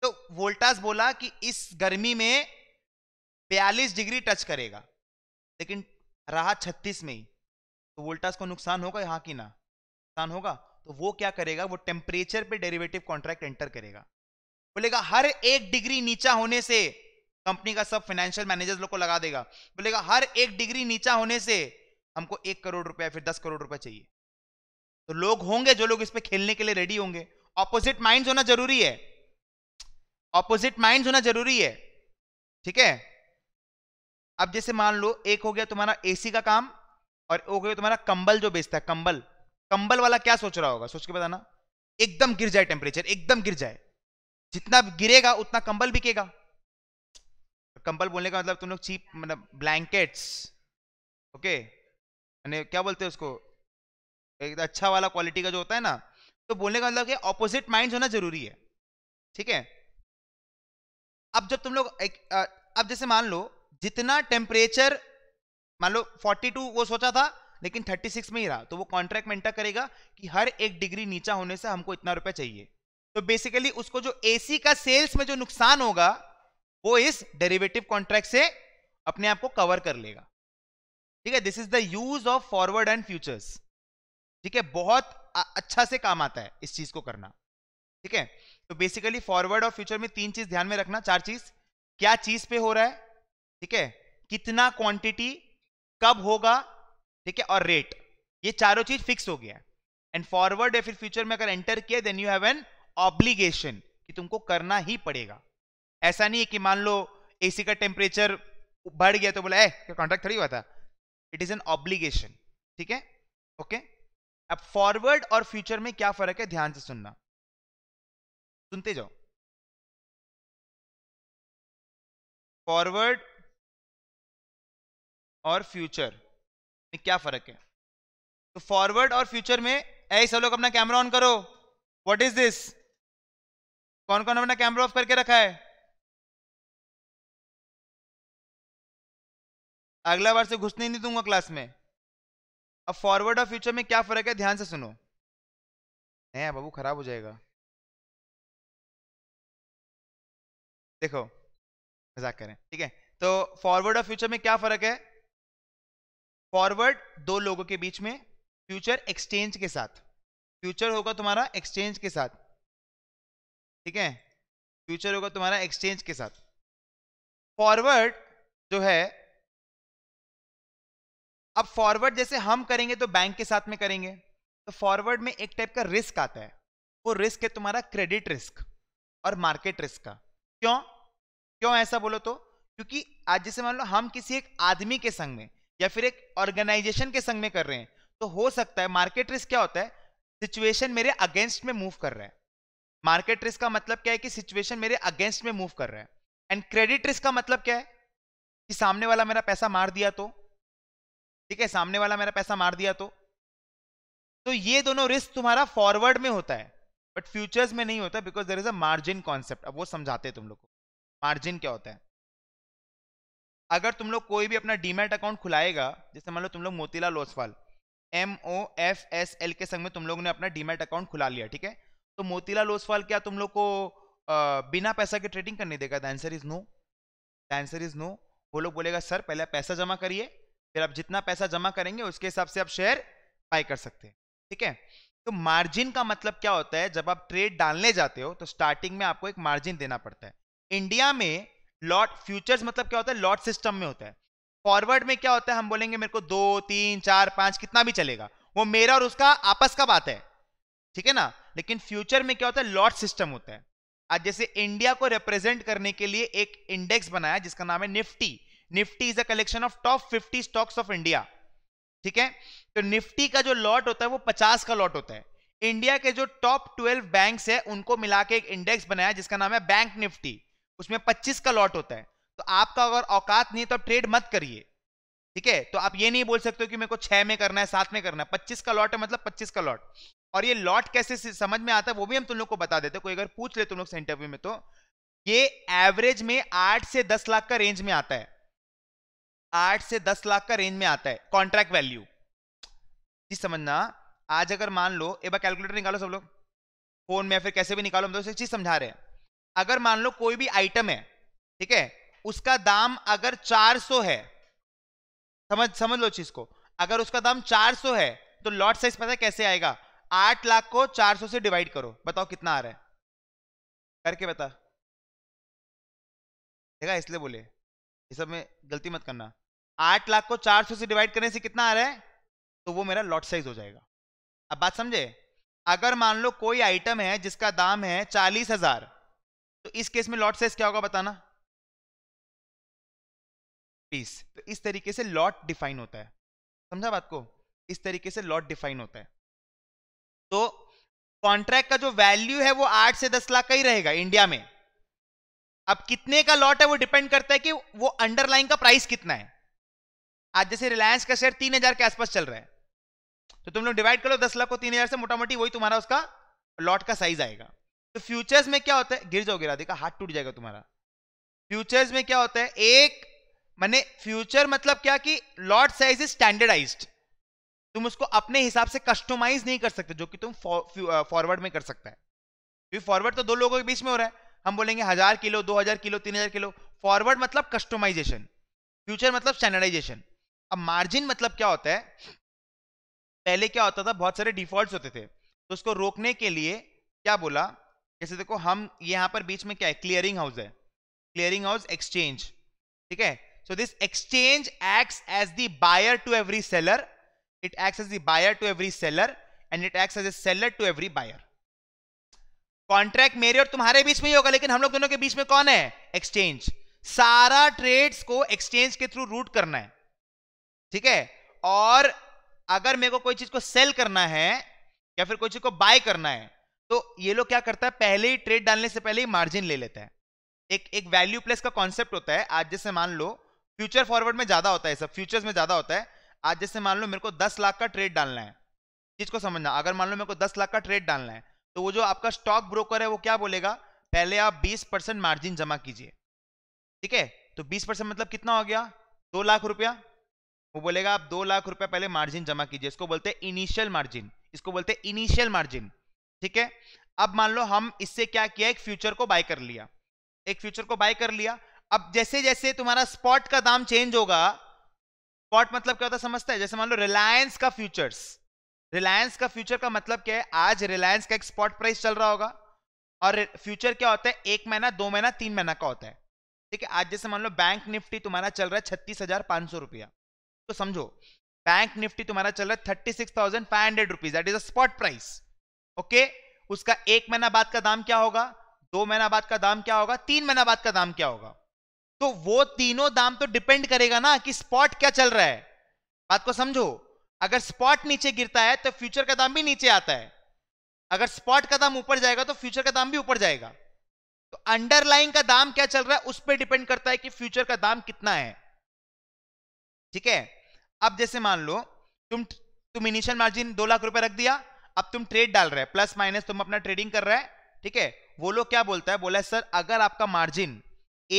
तो वोल्टास बोला कि इस गर्मी में बयालीस डिग्री टच करेगा लेकिन रहा छत्तीस में ही तो वोल्टास को नुकसान होगा यहां की ना नुकसान होगा तो वो क्या करेगा वो टेम्परेचर पे डेरिवेटिव कॉन्ट्रैक्ट एंटर करेगा बोलेगा हर एक डिग्री नीचा होने से कंपनी का सब फाइनेंशियल मैनेजर लोग को लगा देगा बोलेगा हर एक डिग्री नीचा होने से हमको एक करोड़ रुपया फिर दस करोड़ रुपया चाहिए तो लोग होंगे जो लोग इस पर खेलने के लिए रेडी होंगे ऑपोजिट माइंड होना जरूरी है ऑपोजिट माइंड होना जरूरी है ठीक है अब जैसे मान लो एक हो गया तुम्हारा एसी का काम और हो गया तुम्हारा कंबल जो बेचता है कंबल कंबल वाला क्या सोच रहा होगा सोच के बताना एकदम गिर जाए टेम्परेचर एकदम गिर जाए जितना गिरेगा उतना कंबल बिकेगा कंबल बोलने का मतलब तुम लोग चीप मतलब ब्लैंकेट्स ओके okay? क्या बोलते हैं उसको एक अच्छा वाला क्वालिटी का जो होता है ना तो बोलने का मतलब कि ऑपोजिट माइंड होना जरूरी है ठीक है अब जब तुम लोग एक अब जैसे मान लो जितना टेम्परेचर मान लो 42 वो सोचा था लेकिन 36 में ही रहा तो वो कॉन्ट्रैक्ट में करेगा कि हर एक डिग्री नीचा होने से हमको इतना रुपया चाहिए तो बेसिकली उसको जो एसी का सेल्स में जो नुकसान होगा वो इस डेरिवेटिव कॉन्ट्रैक्ट से अपने आप को कवर कर लेगा ठीक है this is the use of forward and futures ठीक है बहुत अच्छा से काम आता है इस चीज को करना ठीक है तो बेसिकली फॉरवर्ड और फ्यूचर में तीन चीज ध्यान में रखना चार चीज क्या चीज पे हो रहा है ठीक है कितना क्वांटिटी कब होगा ठीक है और रेट ये चारों चीज फिक्स हो गया एंड फॉरवर्ड या फिर फ्यूचर में अगर एंटर किया then you have an obligation कि तुमको करना ही पड़ेगा ऐसा नहीं है कि मान लो एसी का टेम्परेचर बढ़ गया तो बोला ए कॉन्ट्रैक्ट थोड़ी हुआ था इट इज एन ऑब्लिगेशन ठीक है ओके अब फॉरवर्ड और फ्यूचर में क्या फर्क है ध्यान से सुनना सुनते जाओ फॉरवर्ड और फ्यूचर में क्या फर्क है तो फॉरवर्ड और फ्यूचर में ऐ सब लोग अपना कैमरा ऑन करो व्हाट इज दिस कौन कौन अपना कैमरा ऑफ करके रखा है अगला बार से घुसने नहीं दूंगा क्लास में अब फॉरवर्ड और फ्यूचर में क्या फ़र्क है ध्यान से सुनो नहीं बाबू ख़राब हो जाएगा देखो मजाक करें ठीक है तो फॉरवर्ड और फ्यूचर में क्या फ़र्क है फॉरवर्ड दो लोगों के बीच में फ्यूचर एक्सचेंज के साथ फ्यूचर होगा तुम्हारा एक्सचेंज के साथ ठीक है फ्यूचर होगा तुम्हारा एक्सचेंज के साथ फॉरवर्ड जो है अब फॉरवर्ड जैसे हम करेंगे तो बैंक के साथ में करेंगे तो फॉरवर्ड में एक टाइप का रिस्क आता है वो रिस्क है तुम्हारा क्रेडिट रिस्क और मार्केट रिस्क का क्यों क्यों ऐसा बोलो तो क्योंकि आज जैसे मान लो हम किसी एक आदमी के संग में या फिर एक ऑर्गेनाइजेशन के संग में कर रहे हैं तो हो सकता है मार्केट रिस्क क्या होता है सिचुएशन मेरे अगेंस्ट में मूव कर रहा है मार्केट रिस्क का मतलब क्या है कि सिचुएशन मेरे अगेंस्ट में मूव कर रहा है एंड क्रेडिट रिस्क का मतलब क्या है कि सामने वाला मेरा पैसा मार दिया तो ठीक है सामने वाला मेरा पैसा मार दिया तो तो ये दोनों रिस्क तुम्हारा फॉरवर्ड में होता है बट फ्यूचर्स में नहीं होता because there is a margin concept अब वो समझाते हैं तुम लोग को मार्जिन क्या होता है अगर तुम लोग कोई भी अपना डीमेट अकाउंट खुलाएगा जैसे मान लो तुम लोग Motilal Oswal M O F S L के संग में तुम लोगों ने अपना डीमेट अकाउंट खुला लिया ठीक है तो मोतीलाल ओसवाल क्या तुम लोग को आ, बिना पैसा के ट्रेडिंग करने देगा the answer is no the answer is no वो लोग बोलेगा सर पहले पैसा जमा करिए फिर आप जितना पैसा जमा करेंगे उसके हिसाब से आप शेयर बाय कर सकते हैं ठीक है तो मार्जिन का मतलब क्या होता है जब आप ट्रेड डालने जाते हो तो स्टार्टिंग में आपको एक मार्जिन देना पड़ता है इंडिया में लॉट फ्यूचर्स मतलब क्या होता है लॉट सिस्टम में होता है फॉरवर्ड में क्या होता है हम बोलेंगे मेरे को दो तीन चार पांच कितना भी चलेगा वो मेरा और उसका आपस का बात है ठीक है ना लेकिन फ्यूचर में क्या होता है लॉट सिस्टम होता है आज जैसे इंडिया को रिप्रेजेंट करने के लिए एक इंडेक्स बनाया जिसका नाम है Nifty Nifty is a collection of top fifty stocks of India ठीक है तो निफ्टी का जो लॉट होता है वो पचास का लॉट होता है इंडिया के जो टॉप ट्वेल्व बैंक है उनको मिला के एक इंडेक्स बनाया जिसका नाम है बैंक निफ्टी उसमें पच्चीस का लॉट होता है तो आपका अगर औकात नहीं तो आप ट्रेड मत करिए ठीक है तो आप ये नहीं बोल सकते कि मेरे को छह में करना है सात में करना है पच्चीस का लॉट है मतलब पच्चीस का लॉट और ये लॉट कैसे समझ में आता है वो भी हम तुम लोग को बता देते कोई अगर पूछ ले तुम लोग से इंटरव्यू में तो ये एवरेज में आठ से दस लाख का रेंज में आता है आठ से दस लाख का रेंज में आता है कॉन्ट्रैक्ट वैल्यू जी समझना आज अगर मान लो एक बार कैलकुलेटर निकालो सब लोग फोन में फिर कैसे भी निकालो हम दोस्तों चीज समझा रहे हैं अगर मान लो कोई भी आइटम है ठीक है उसका दाम अगर 400 है समझ समझ लो चीज को अगर उसका दाम 400 है तो लॉट साइज पता है कैसे आएगा आठ लाख को 400 से डिवाइड करो बताओ कितना आ रहा है करके बता देखा इसलिए बोले ये सब में गलती मत करना आठ लाख को चार सौ से डिवाइड करने से कितना आ रहा है तो वो मेरा लॉट साइज हो जाएगा अब बात समझे अगर मान लो कोई आइटम है जिसका दाम है चालीस हजार तो इस केस में लॉट साइज क्या होगा बताना बीस तो इस तरीके से लॉट डिफाइन होता है समझा बात को इस तरीके से लॉट डिफाइन होता है तो कॉन्ट्रैक्ट का जो वैल्यू है वो आठ से दस लाख का ही रहेगा इंडिया में अब कितने का लॉट है वो डिपेंड करता है कि वो अंडरलाइन का प्राइस कितना है आज जैसे रिलायंस का शेयर तीन हजार के आसपास चल रहा है तो तुम लोग डिवाइड करो दस लाख को तीन हजार से मोटा मोटी वही तुम्हारा उसका लॉट का साइज आएगा तो फ्यूचर्स में क्या होता है गिर जाओगे राधिका हाथ टूट जाएगा तुम्हारा फ्यूचर्स में क्या होता है एक मैंने फ्यूचर मतलब क्या कि लॉट साइज इज स्टैंडर्डाइज तुम उसको अपने हिसाब से कस्टमाइज नहीं कर सकते जो कि तुम फॉरवर्ड में कर सकता है क्योंकि फॉरवर्ड तो दो लोगों के बीच में हो रहा है हम बोलेंगे हजार किलो दो हजार किलो तीन हजार किलो फॉरवर्ड मतलब कस्टमाइजेशन फ्यूचर मतलब स्टैंडर्डाइजेशन अब मार्जिन मतलब क्या होता है पहले क्या होता था बहुत सारे डिफॉल्ट होते थे तो उसको रोकने के लिए क्या बोला जैसे देखो हम यहां पर बीच में क्या है क्लियरिंग हाउस है क्लियरिंग हाउस एक्सचेंज ठीक है so this exchange act as the buyer to every seller it act as the buyer to every seller and it acts as a seller to every contract मेरे और तुम्हारे बीच में ही होगा लेकिन हम लोग दोनों के बीच में कौन है एक्सचेंज सारा ट्रेड्स को एक्सचेंज के थ्रू रूट करना है ठीक है और अगर मेरे को कोई चीज को सेल करना है या फिर कोई चीज को बाय करना है तो ये लोग क्या करता है पहले ही ट्रेड डालने से पहले ही मार्जिन ले लेता है एक एक वैल्यू प्लेस का कॉन्सेप्ट होता है आज जैसे मान लो फ्यूचर फॉरवर्ड में ज्यादा होता है सब फ्यूचर्स में ज्यादा होता है आज जैसे मान लो मेरे को दस लाख का ट्रेड डालना है चीज को समझना अगर मान लो मेरे को दस लाख का ट्रेड डालना है तो वो जो आपका स्टॉक ब्रोकर है वो क्या बोलेगा पहले आप बीस परसेंट मार्जिन जमा कीजिए ठीक है तो बीस परसेंट मतलब कितना हो गया दो लाख रुपया वो बोलेगा आप दो लाख रुपए पहले मार्जिन जमा कीजिए इसको बोलते हैं इनिशियल मार्जिन इसको बोलते हैं इनिशियल मार्जिन ठीक है अब मान लो हम इससे क्या किया एक फ्यूचर को बाय कर लिया एक फ्यूचर को बाय कर लिया अब जैसे जैसे तुम्हारा स्पॉट का दाम चेंज होगा स्पॉट मतलब क्या होता है समझता है जैसे मान लो रिलायंस का फ्यूचर्स रिलायंस का फ्यूचर का मतलब क्या है आज रिलायंस का एक स्पॉट प्राइस चल रहा होगा और फ्यूचर क्या होता है एक महीना दो महीना तीन महीना का होता है ठीक है आज जैसे मान लो बैंक निफ्टी तुम्हारा चल रहा है छत्तीस हजार पांच सौ रुपया तो समझो बैंक निफ्टी तुम्हारा चल रहा है thirty six thousand five hundred rupees that is a spot price okay उसका एक महीना बाद का दाम क्या होगा दो महीना बाद का दाम क्या होगा तीन महीना बाद का दाम क्या होगा तो वो तीनों दाम तो डिपेंड करेगा ना कि स्पॉट क्या चल रहा है बात को समझो अगर स्पॉट नीचे गिरता है तो फ्यूचर का दाम भी नीचे आता है अगर स्पॉट का दाम ऊपर जाएगा तो फ्यूचर का दाम भी ऊपर जाएगा तो अंडरलाइन का दाम क्या चल रहा है उस पर डिपेंड करता है कि फ्यूचर का दाम कितना है ठीक है अब जैसे मान लो तुम तुम इनिशियल मार्जिन दो लाख रुपए रख दिया अब तुम ट्रेड डाल रहे प्लस माइनस तुम अपना ट्रेडिंग कर रहे हैं ठीक है वो लोग क्या बोलता है बोला है, सर अगर आपका मार्जिन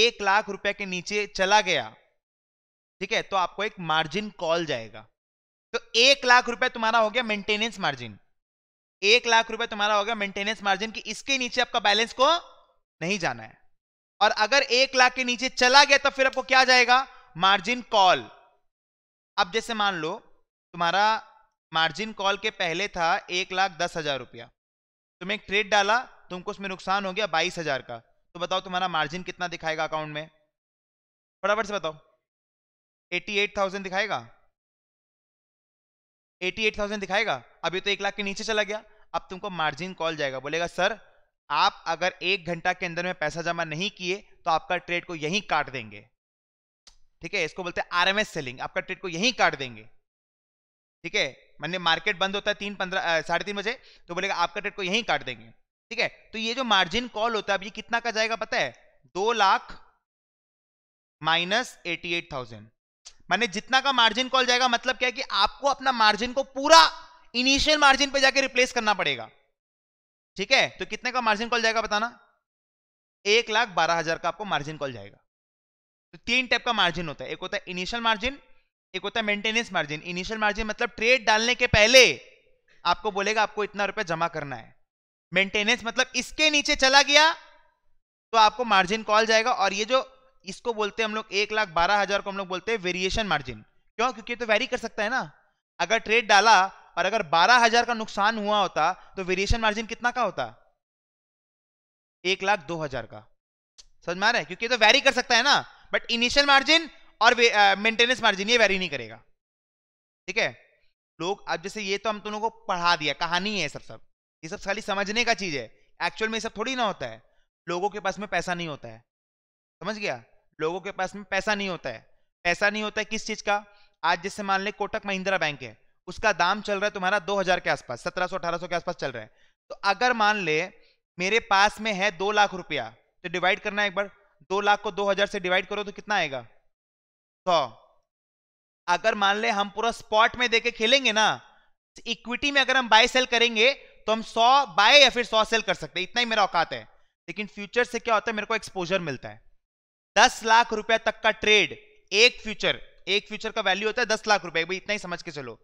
एक लाख रुपए के नीचे चला गया ठीक है तो आपको एक मार्जिन कॉल जाएगा तो एक लाख रुपए तुम्हारा हो गया मेंटेनेंस मार्जिन एक लाख रुपए तुम्हारा हो गया मेंटेनेंस मार्जिन की इसके नीचे आपका बैलेंस को नहीं जाना है और अगर एक लाख के नीचे चला गया तो फिर आपको क्या जाएगा मार्जिन कॉल अब जैसे मान लो तुम्हारा मार्जिन कॉल के पहले था एक लाख दस हजार रुपया तुम्हें एक ट्रेड डाला तुमको उसमें नुकसान हो गया बाईस हजार का तो बताओ तुम्हारा मार्जिन कितना दिखाएगा अकाउंट में फटाफट से बताओ एटी एट थाउजेंड दिखाएगा एटी एट थाउजेंड दिखाएगा अभी तो एक लाख के नीचे चला गया अब तुमको मार्जिन कॉल जाएगा बोलेगा सर आप अगर एक घंटा के अंदर में पैसा जमा नहीं किए तो आपका ट्रेड को यहीं काट देंगे ठीक है इसको बोलते हैं आरएमएस सेलिंग आपका ट्रेड को यहीं काट देंगे ठीक है मैंने मार्केट बंद होता है तीन पंद्रह साढ़े तीन बजे तो बोलेगा आपका ट्रेड को यहीं काट देंगे ठीक है तो ये जो मार्जिन कॉल होता है अब ये कितना का जाएगा पता है दो lakh minus eighty eight thousand मैंने जितना का मार्जिन कॉल जाएगा मतलब क्या है कि आपको अपना मार्जिन को पूरा इनिशियल मार्जिन पे जाके रिप्लेस करना पड़ेगा ठीक है तो कितने का मार्जिन कॉल जाएगा बताना एक लाख बारह हजार का आपको मार्जिन कॉल जाएगा तो तीन टाइप का मार्जिन होता है एक होता है इनिशियल मार्जिन एक होता है मेंटेनेंस मार्जिन इनिशियल मार्जिन मतलब ट्रेड डालने के पहले आपको बोलेगा आपको इतना रुपया जमा करना है मेंटेनेंस मतलब इसके नीचे चला गया तो आपको मार्जिन कॉल जाएगा और ये जो इसको बोलते हैं हम लोग एक लाख बारह हजार को हम लोग बोलते हैं वेरिएशन मार्जिन क्यों क्योंकि तो वेरी कर सकता है ना अगर ट्रेड डाला और अगर बारह हजार का नुकसान हुआ होता तो वेरिएशन मार्जिन कितना का होता एक लाख दो हजार का समझ में आ रहा है क्योंकि तो वेरी कर सकता है ना बट इनिशियल मार्जिन और मेंटेनेंस मार्जिन ये वेरी नहीं करेगा ठीक है लोग अब जैसे ये तो हम दोनों को पढ़ा दिया कहानी है सब सब ये सब खाली समझने का चीज है एक्चुअल में सब थोड़ी ना होता है लोगों के पास में पैसा नहीं होता है समझ गया लोगों के पास में पैसा नहीं होता है पैसा नहीं होता है किस चीज का आज जैसे मान ले कोटक महिंद्रा बैंक है उसका दाम चल रहा है तुम्हारा 2000 के आसपास 1700 1800 के आसपास चल रहा है तो अगर मान ले मेरे पास में है दो लाख रुपया तो डिवाइड करना एक बार दो लाख को दो हजार से डिवाइड करो तो कितना आएगा सौ अगर मान ले हम पूरा स्पॉट में देके खेलेंगे ना इक्विटी तो में अगर हम बाय सेल करेंगे तो हम सौ बाय या फिर सौ सेल कर सकते हैं इतना ही मेरा औकात है लेकिन फ्यूचर से क्या होता है मेरे को एक्सपोजर मिलता है दस लाख रुपया तक का ट्रेड एक फ्यूचर एक फ्यूचर का वैल्यू होता है दस लाख रुपया इतना ही समझ के चलो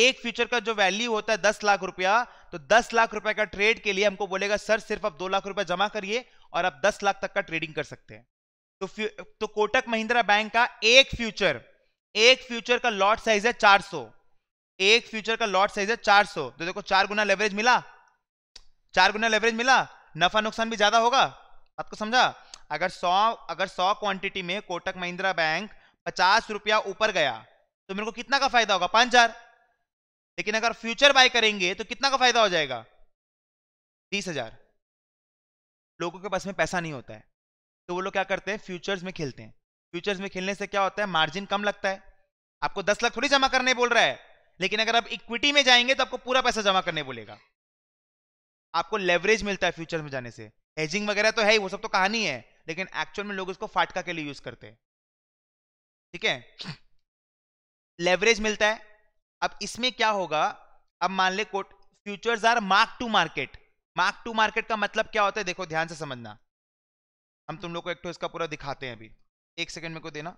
एक फ्यूचर का जो वैल्यू होता है दस लाख रुपया तो दस लाख रुपए का ट्रेड के लिए हमको बोलेगा सर सिर्फ आप दो लाख रुपया जमा करिए और आप 10 लाख तक का ट्रेडिंग कर सकते हैं तो तो कोटक महिंद्रा बैंक का एक फ्यूचर एक फ्यूचर का लॉट साइज है 400 एक फ्यूचर का लॉट साइज है 400 तो देखो चार गुना लेवरेज मिला चार गुना लेवरेज मिला नफा नुकसान भी ज्यादा होगा आपको समझा अगर सौ अगर सौ क्वांटिटी में कोटक महिंद्रा बैंक पचास रुपया ऊपर गया तो मेरे को कितना का फायदा होगा पांच हजार लेकिन अगर फ्यूचर बाय करेंगे तो कितना का फायदा हो जाएगा तीस हजार लोगों के पास में पैसा नहीं होता है तो वो लोग क्या करते हैं फ्यूचर्स में खेलते हैं फ्यूचर्स में खेलने से क्या होता है मार्जिन कम लगता है आपको दस लाख थोड़ी जमा करने बोल रहा है लेकिन अगर आप इक्विटी में जाएंगे तो आपको पूरा पैसा जमा करने बोलेगा आपको लेवरेज मिलता है फ्यूचर में जाने से हेजिंग वगैरह तो है ही वो सब तो कहानी है लेकिन एक्चुअल में लोग इसको फाटका के लिए यूज करते हैं ठीक है लेवरेज मिलता है अब इसमें क्या होगा अब मान ले कोट futures are mark to market mark to market का मतलब क्या होता है देखो ध्यान से समझना हम तुम लोग को एक तो इसका पूरा दिखाते हैं अभी एक सेकंड में को देना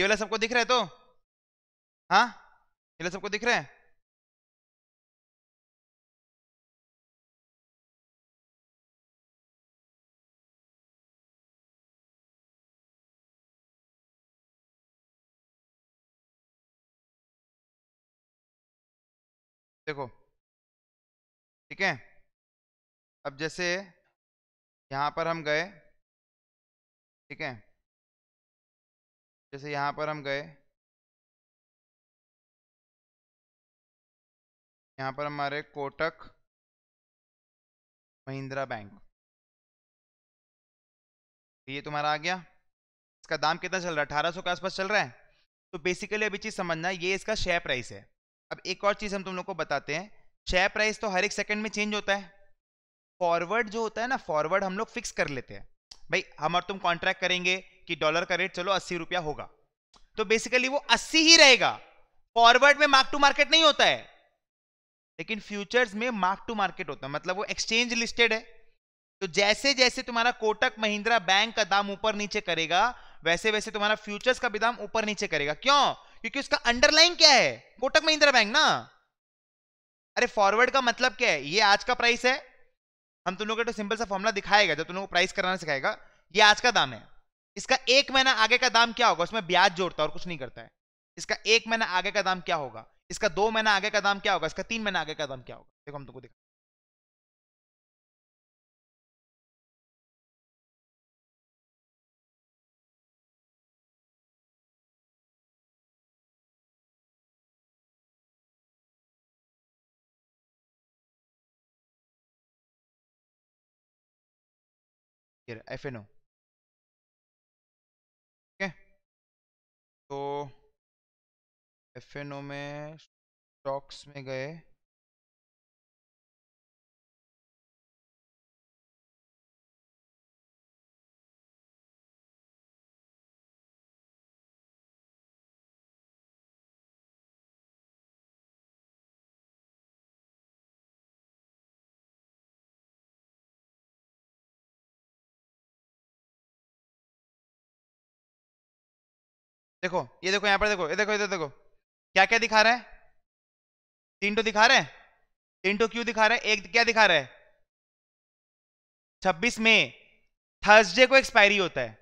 ये वाला सबको दिख रहा है तो हाँ ये वाला सबको दिख रहा है देखो ठीक है अब जैसे यहां पर हम गए ठीक है जैसे यहाँ पर हम गए यहाँ पर हमारे कोटक महिंद्रा बैंक ये तुम्हारा आ गया इसका दाम कितना चल रहा है अठारह के आसपास चल रहा है तो बेसिकली अभी चीज़ समझना ये इसका शेयर प्राइस है अब एक और चीज़ हम तुम लोग को बताते हैं शेयर प्राइस तो हर एक सेकंड में चेंज होता है फॉरवर्ड जो होता है ना फॉरवर्ड हम लोग फिक्स कर लेते हैं भाई हम और तुम कॉन्ट्रैक्ट करेंगे कि डॉलर का रेट चलो अस्सी रुपया होगा तो बेसिकली वो अस्सी ही रहेगा फॉरवर्ड में मार्क टू मार्केट नहीं होता है लेकिन फ्यूचर्स में मार्क टू मार्केट होता है मतलब वो एक्सचेंज लिस्टेड है तो जैसे जैसे तुम्हारा कोटक महिंद्रा बैंक का दाम ऊपर नीचे करेगा वैसे वैसे तुम्हारा फ्यूचर्स का भी दाम ऊपर नीचे करेगा क्यों क्योंकि उसका अंडरलाइन क्या है कोटक महिंद्रा बैंक ना अरे फॉरवर्ड का मतलब क्या है ये आज का प्राइस है हम तुम लोग को तो सिंपल सा फॉर्मुला दिखाएगा जब तुम लोग प्राइस कराना सिखाएगा ये आज का दाम है इसका एक महीना आगे का दाम क्या होगा उसमें ब्याज जोड़ता है और कुछ नहीं करता है इसका एक महीना आगे का दाम क्या होगा इसका दो महीना आगे का दाम क्या होगा इसका तीन महीना आगे का दाम क्या होगा देखो हम तुमको देखा F N O F N O में स्टॉक्स में गए देखो ये देखो यहाँ पर देखो ये देखो इधर देखो क्या क्या दिखा रहा है तीन टू दिखा रहे हैं तीन टू तो तो क्यों दिखा रहे एक क्या दिखा रहा है छब्बीस मई थर्सडे को एक्सपायरी होता है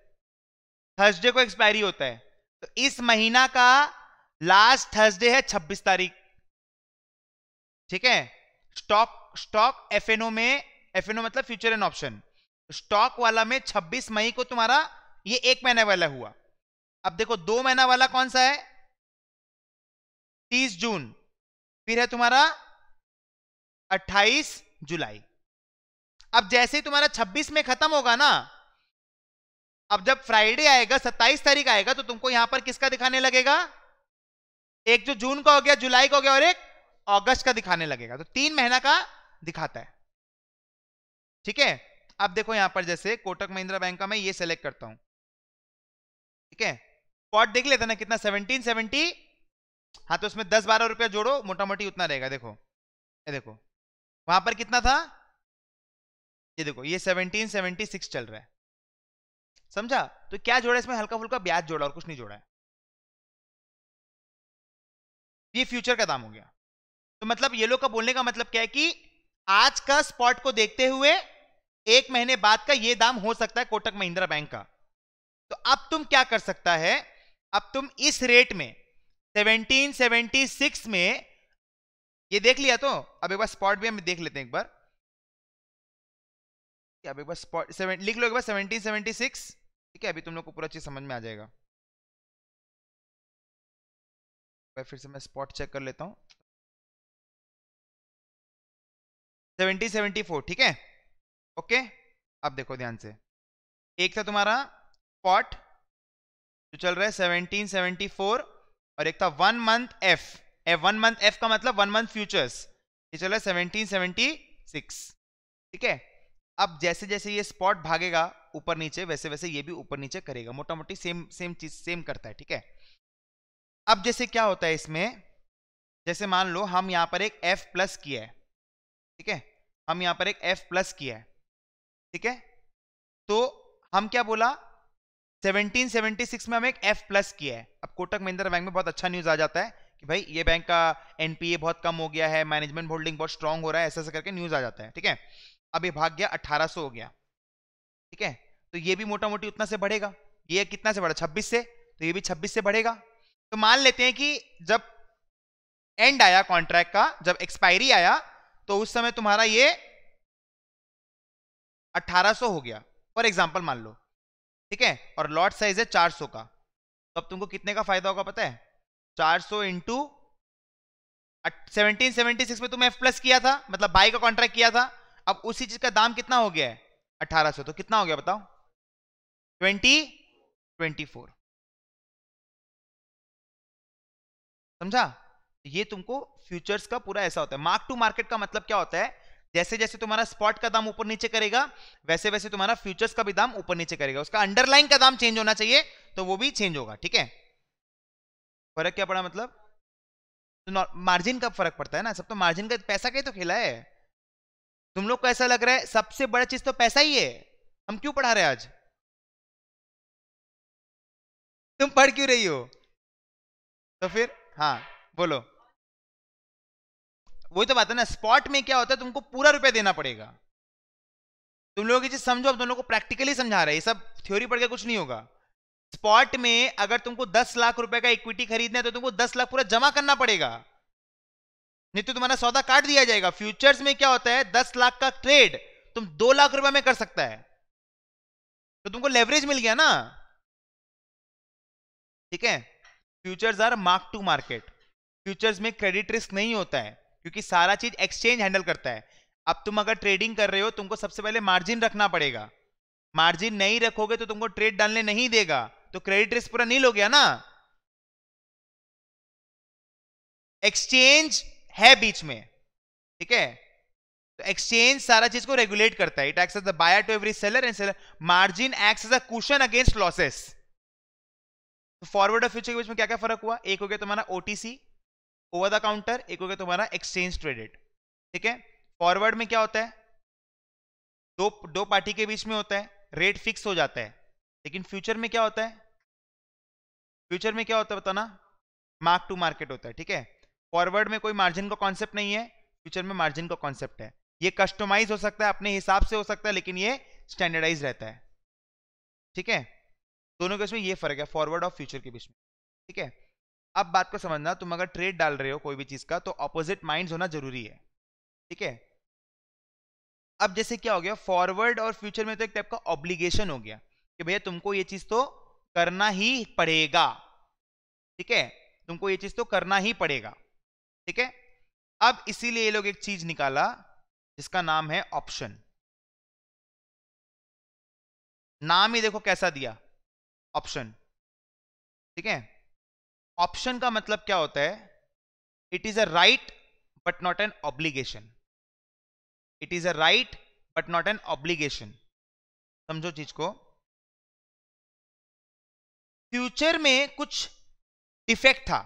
थर्सडे को एक्सपायरी होता है तो इस महीना का लास्ट थर्सडे है छब्बीस तारीख ठीक है स्टॉक स्टॉक एफएनओ में एफएनओ मतलब फ्यूचर एंड ऑप्शन स्टॉक वाला में 26 मई को तुम्हारा ये एक महीने वाला हुआ अब देखो दो महीना वाला कौन सा है तीस जून फिर है तुम्हारा अट्ठाईस जुलाई अब जैसे ही तुम्हारा छब्बीस में खत्म होगा ना अब जब फ्राइडे आएगा सत्ताईस तारीख आएगा तो तुमको यहां पर किसका दिखाने लगेगा एक जो जून का हो गया जुलाई का हो गया और एक अगस्त का दिखाने लगेगा तो तीन महीना का दिखाता है ठीक है अब देखो यहां पर जैसे कोटक महिंद्रा बैंक का मैं ये सेलेक्ट करता हूं ठीक है पॉट देख लेता ना कितना सेवनटीन सेवेंटी हाँ तो उसमें दस बारह रुपया जोड़ो मोटा मोटी उतना रहेगा देखो ये देखो वहां पर कितना था ये देखो ये सेवनटीन सेवनटी सिक्स चल रहा है समझा तो क्या जोड़ा इसमें हल्का फुल्का ब्याज जोड़ा और कुछ नहीं जोड़ा है ये फ्यूचर का दाम हो गया तो मतलब ये लोग का बोलने का मतलब क्या है कि आज का स्पॉट को देखते हुए एक महीने बाद का ये दाम हो सकता है कोटक महिंद्रा बैंक का तो अब तुम क्या कर सकता है अब तुम इस रेट में 1776 में ये देख लिया तो अब एक बार स्पॉट भी हम देख लेते हैं एक बार अब एक बार स्पॉट लिख लो एक बार 1776 ठीक है अभी तुम लोग को पूरा चीज समझ में आ जाएगा फिर से मैं स्पॉट चेक कर लेता हूं 1774 ठीक है ओके अब देखो ध्यान से एक था तुम्हारा स्पॉट जो चल रहा है 1774 और एक था one month F one month F का मतलब वन मंथ फ्यूचर्स ये चला सेवनटीन सेवनटी सिक्स ठीक है अब जैसे जैसे ये स्पॉट भागेगा ऊपर नीचे वैसे वैसे ये भी ऊपर नीचे करेगा मोटा मोटी सेम सेम चीज सेम करता है ठीक है अब जैसे क्या होता है इसमें जैसे मान लो हम यहाँ पर एक एफ प्लस किया है ठीक है हम यहाँ पर एक एफ प्लस किया है ठीक है तो हम क्या बोला 1776 में हमें एक एफ प्लस किया है अब कोटक महिंद्रा बैंक में बहुत अच्छा न्यूज आ जाता है कि भाई ये बैंक का एनपीए बहुत कम हो गया है मैनेजमेंट होल्डिंग बहुत स्ट्रांग हो रहा है ऐसा ऐसा करके न्यूज आ जाता है ठीक है अब ये भाग गया 1800 हो गया ठीक है तो ये भी मोटा मोटी उतना से बढ़ेगा ये कितना से बढ़ा छब्बीस से तो ये भी छब्बीस से बढ़ेगा तो मान लेते हैं कि जब एंड आया कॉन्ट्रैक्ट का जब एक्सपायरी आया तो उस समय तुम्हारा ये 1800 हो गया फॉर एग्जाम्पल मान लो ठीक है और लॉट साइज है 400 का तो अब तुमको कितने का फायदा होगा पता है 400 सौ इंटू में तुम एफ प्लस किया था मतलब बाई का कॉन्ट्रैक्ट किया था अब उसी चीज का दाम कितना हो गया है 1800 तो कितना हो गया बताओ ट्वेंटी फोर समझा ये तुमको फ्यूचर्स का पूरा ऐसा होता है मार्क टू मार्केट का मतलब क्या होता है जैसे जैसे तुम्हारा स्पॉट का दाम ऊपर नीचे करेगा वैसे वैसे तुम्हारा फ्यूचर्स का भी दाम ऊपर नीचे करेगा उसका अंडरलाइन का दाम चेंज होना चाहिए तो वो भी चेंज होगा ठीक है फर्क क्या पड़ा मतलब तो मार्जिन का फर्क पड़ता है ना सब तो मार्जिन का पैसा का ही तो खेला है तुम लोग को ऐसा लग रहा है सबसे बड़ा चीज तो पैसा ही है हम क्यों पढ़ा रहे आज तुम पढ़ क्यों रही हो तो फिर हाँ बोलो वही तो बात है ना स्पॉट में क्या होता है तुमको पूरा रुपया देना पड़ेगा तुम लोग ये चीज समझो अब तुम लोग को प्रैक्टिकली समझा रहे सब थ्योरी पढ़ के कुछ नहीं होगा स्पॉट में अगर तुमको दस लाख रुपए का इक्विटी खरीदना है तो तुमको दस लाख पूरा जमा करना पड़ेगा नहीं तो तुम्हारा सौदा काट दिया जाएगा फ्यूचर्स में क्या होता है दस लाख का ट्रेड तुम दो लाख रुपए में कर सकता है तो तुमको लेवरेज मिल गया ना ठीक है futures are mark to market futures में क्रेडिट रिस्क नहीं होता है क्योंकि सारा चीज एक्सचेंज हैंडल करता है अब तुम अगर ट्रेडिंग कर रहे हो तुमको सबसे पहले मार्जिन रखना पड़ेगा मार्जिन नहीं रखोगे तो तुमको ट्रेड डालने नहीं देगा तो क्रेडिट रिस्क पूरा नील हो गया ना एक्सचेंज है बीच में ठीक है तो एक्सचेंज सारा चीज को रेगुलेट करता है it acts as buyer to every seller and seller margin acts as a question against losses forward और फ्यूचर के बीच में क्या क्या फर्क हुआ एक हो गया तुम्हारा ओटीसी ओवर द काउंटर एक हो गया तुम्हारा एक्सचेंज ट्रेडेड ठीक है फॉरवर्ड में क्या होता है दो दो पार्टी के बीच में होता है रेट फिक्स हो जाता है लेकिन फ्यूचर में क्या होता है फ्यूचर में क्या होता है बताना मार्क टू मार्केट होता है ठीक है फॉरवर्ड में कोई मार्जिन का कॉन्सेप्ट नहीं है फ्यूचर में मार्जिन का कॉन्सेप्ट है ये कस्टमाइज हो सकता है अपने हिसाब से हो सकता है लेकिन ये स्टैंडर्डाइज रहता है ठीक है दोनों के इसमें ये फर्क है फॉरवर्ड और फ्यूचर के बीच में ठीक है अब बात को समझना तुम अगर ट्रेड डाल रहे हो कोई भी चीज का तो ऑपोजिट माइंड होना जरूरी है ठीक है अब जैसे क्या हो गया फॉरवर्ड और फ्यूचर में तो एक टाइप का ऑब्लिगेशन हो गया कि भैया तुमको ये चीज तो करना ही पड़ेगा ठीक है तुमको ये चीज तो करना ही पड़ेगा ठीक है अब इसीलिए ये लोग एक चीज निकाला जिसका नाम है ऑप्शन नाम ही देखो कैसा दिया ऑप्शन ठीक है ऑप्शन का मतलब क्या होता है it is a right but not an obligation it is a right but not an obligation समझो चीज को फ्यूचर में कुछ डिफेक्ट था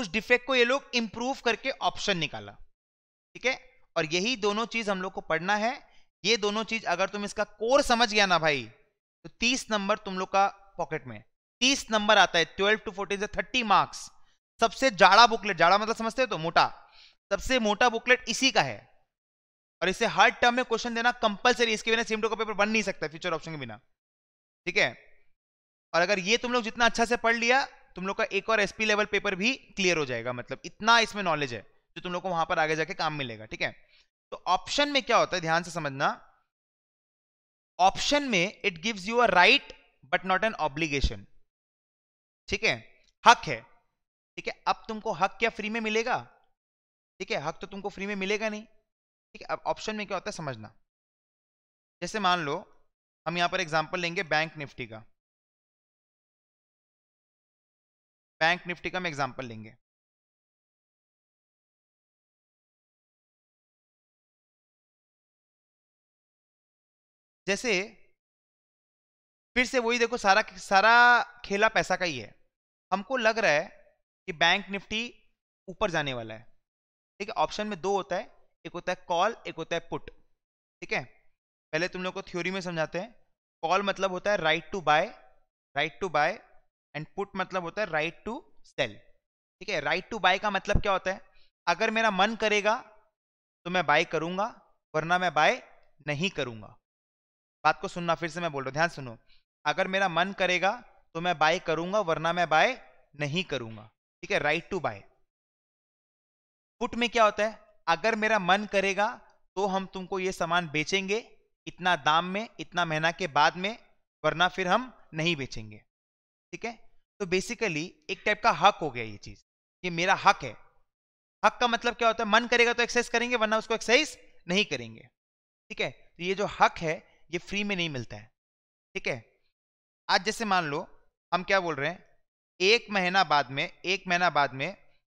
उस डिफेक्ट को ये लोग इंप्रूव करके ऑप्शन निकाला ठीक है और यही दोनों चीज हम लोग को पढ़ना है ये दोनों चीज अगर तुम इसका कोर समझ गया ना भाई तो 30 नंबर तुम लोग का पॉकेट में तीस नंबर आता है ट्वेल्व टू फोर्टीन से थर्टी मार्क्स सबसे जाड़ा बुकलेट जाड़ा मतलब समझते हो तो मोटा सबसे मोटा बुकलेट इसी का है और इसे हर टर्म में क्वेश्चन देना कंपलसरी इसके बिना सिमटो का पेपर बन नहीं सकता फ्यूचर ऑप्शन के बिना ठीक है और अगर ये तुम लोग जितना अच्छा से पढ़ लिया तुम लोग का एक और एसपी लेवल पेपर भी क्लियर हो जाएगा मतलब इतना इसमें नॉलेज है जो तुम लोग को वहां पर आगे जाके काम मिलेगा ठीक है तो ऑप्शन में क्या होता है ध्यान से समझना ऑप्शन में it gives you a right but not an obligation ठीक है हक है ठीक है अब तुमको हक क्या फ्री में मिलेगा ठीक है हक तो तुमको फ्री में मिलेगा नहीं ठीक है अब ऑप्शन में क्या होता है समझना जैसे मान लो हम यहां पर एग्जाम्पल लेंगे बैंक निफ्टी का बैंक निफ्टी का हम एग्जाम्पल लेंगे जैसे फिर से वही देखो सारा सारा खेला पैसा का ही है हमको लग रहा है कि बैंक निफ्टी ऊपर जाने वाला है ठीक है ऑप्शन में दो होता है एक होता है कॉल एक होता है पुट ठीक है पहले तुम लोग को थ्योरी में समझाते हैं कॉल मतलब होता है right to buy right to buy and put मतलब होता है राइट टू सेल ठीक है राइट टू बाय का मतलब क्या होता है अगर मेरा मन करेगा तो मैं बाय करूंगा वरना मैं बाय नहीं करूंगा बात को सुनना फिर से मैं बोल रहा हूँ ध्यान सुनो अगर मेरा मन करेगा तो मैं बाय करूंगा वरना मैं बाय नहीं करूंगा ठीक है राइट टू बाय पुट में क्या होता है अगर मेरा मन करेगा तो हम तुमको ये सामान बेचेंगे इतना दाम में इतना महीना के बाद में वरना फिर हम नहीं बेचेंगे ठीक है तो बेसिकली एक टाइप का हक हो गया ये चीज ये मेरा हक है हक का मतलब क्या होता है मन करेगा तो एक्सरसाइज करेंगे वरना उसको एक्सरसाइज नहीं करेंगे ठीक है तो ये जो हक है ये फ्री में नहीं मिलता है ठीक है आज जैसे मान लो हम क्या बोल रहे हैं एक महीना बाद में एक महीना बाद में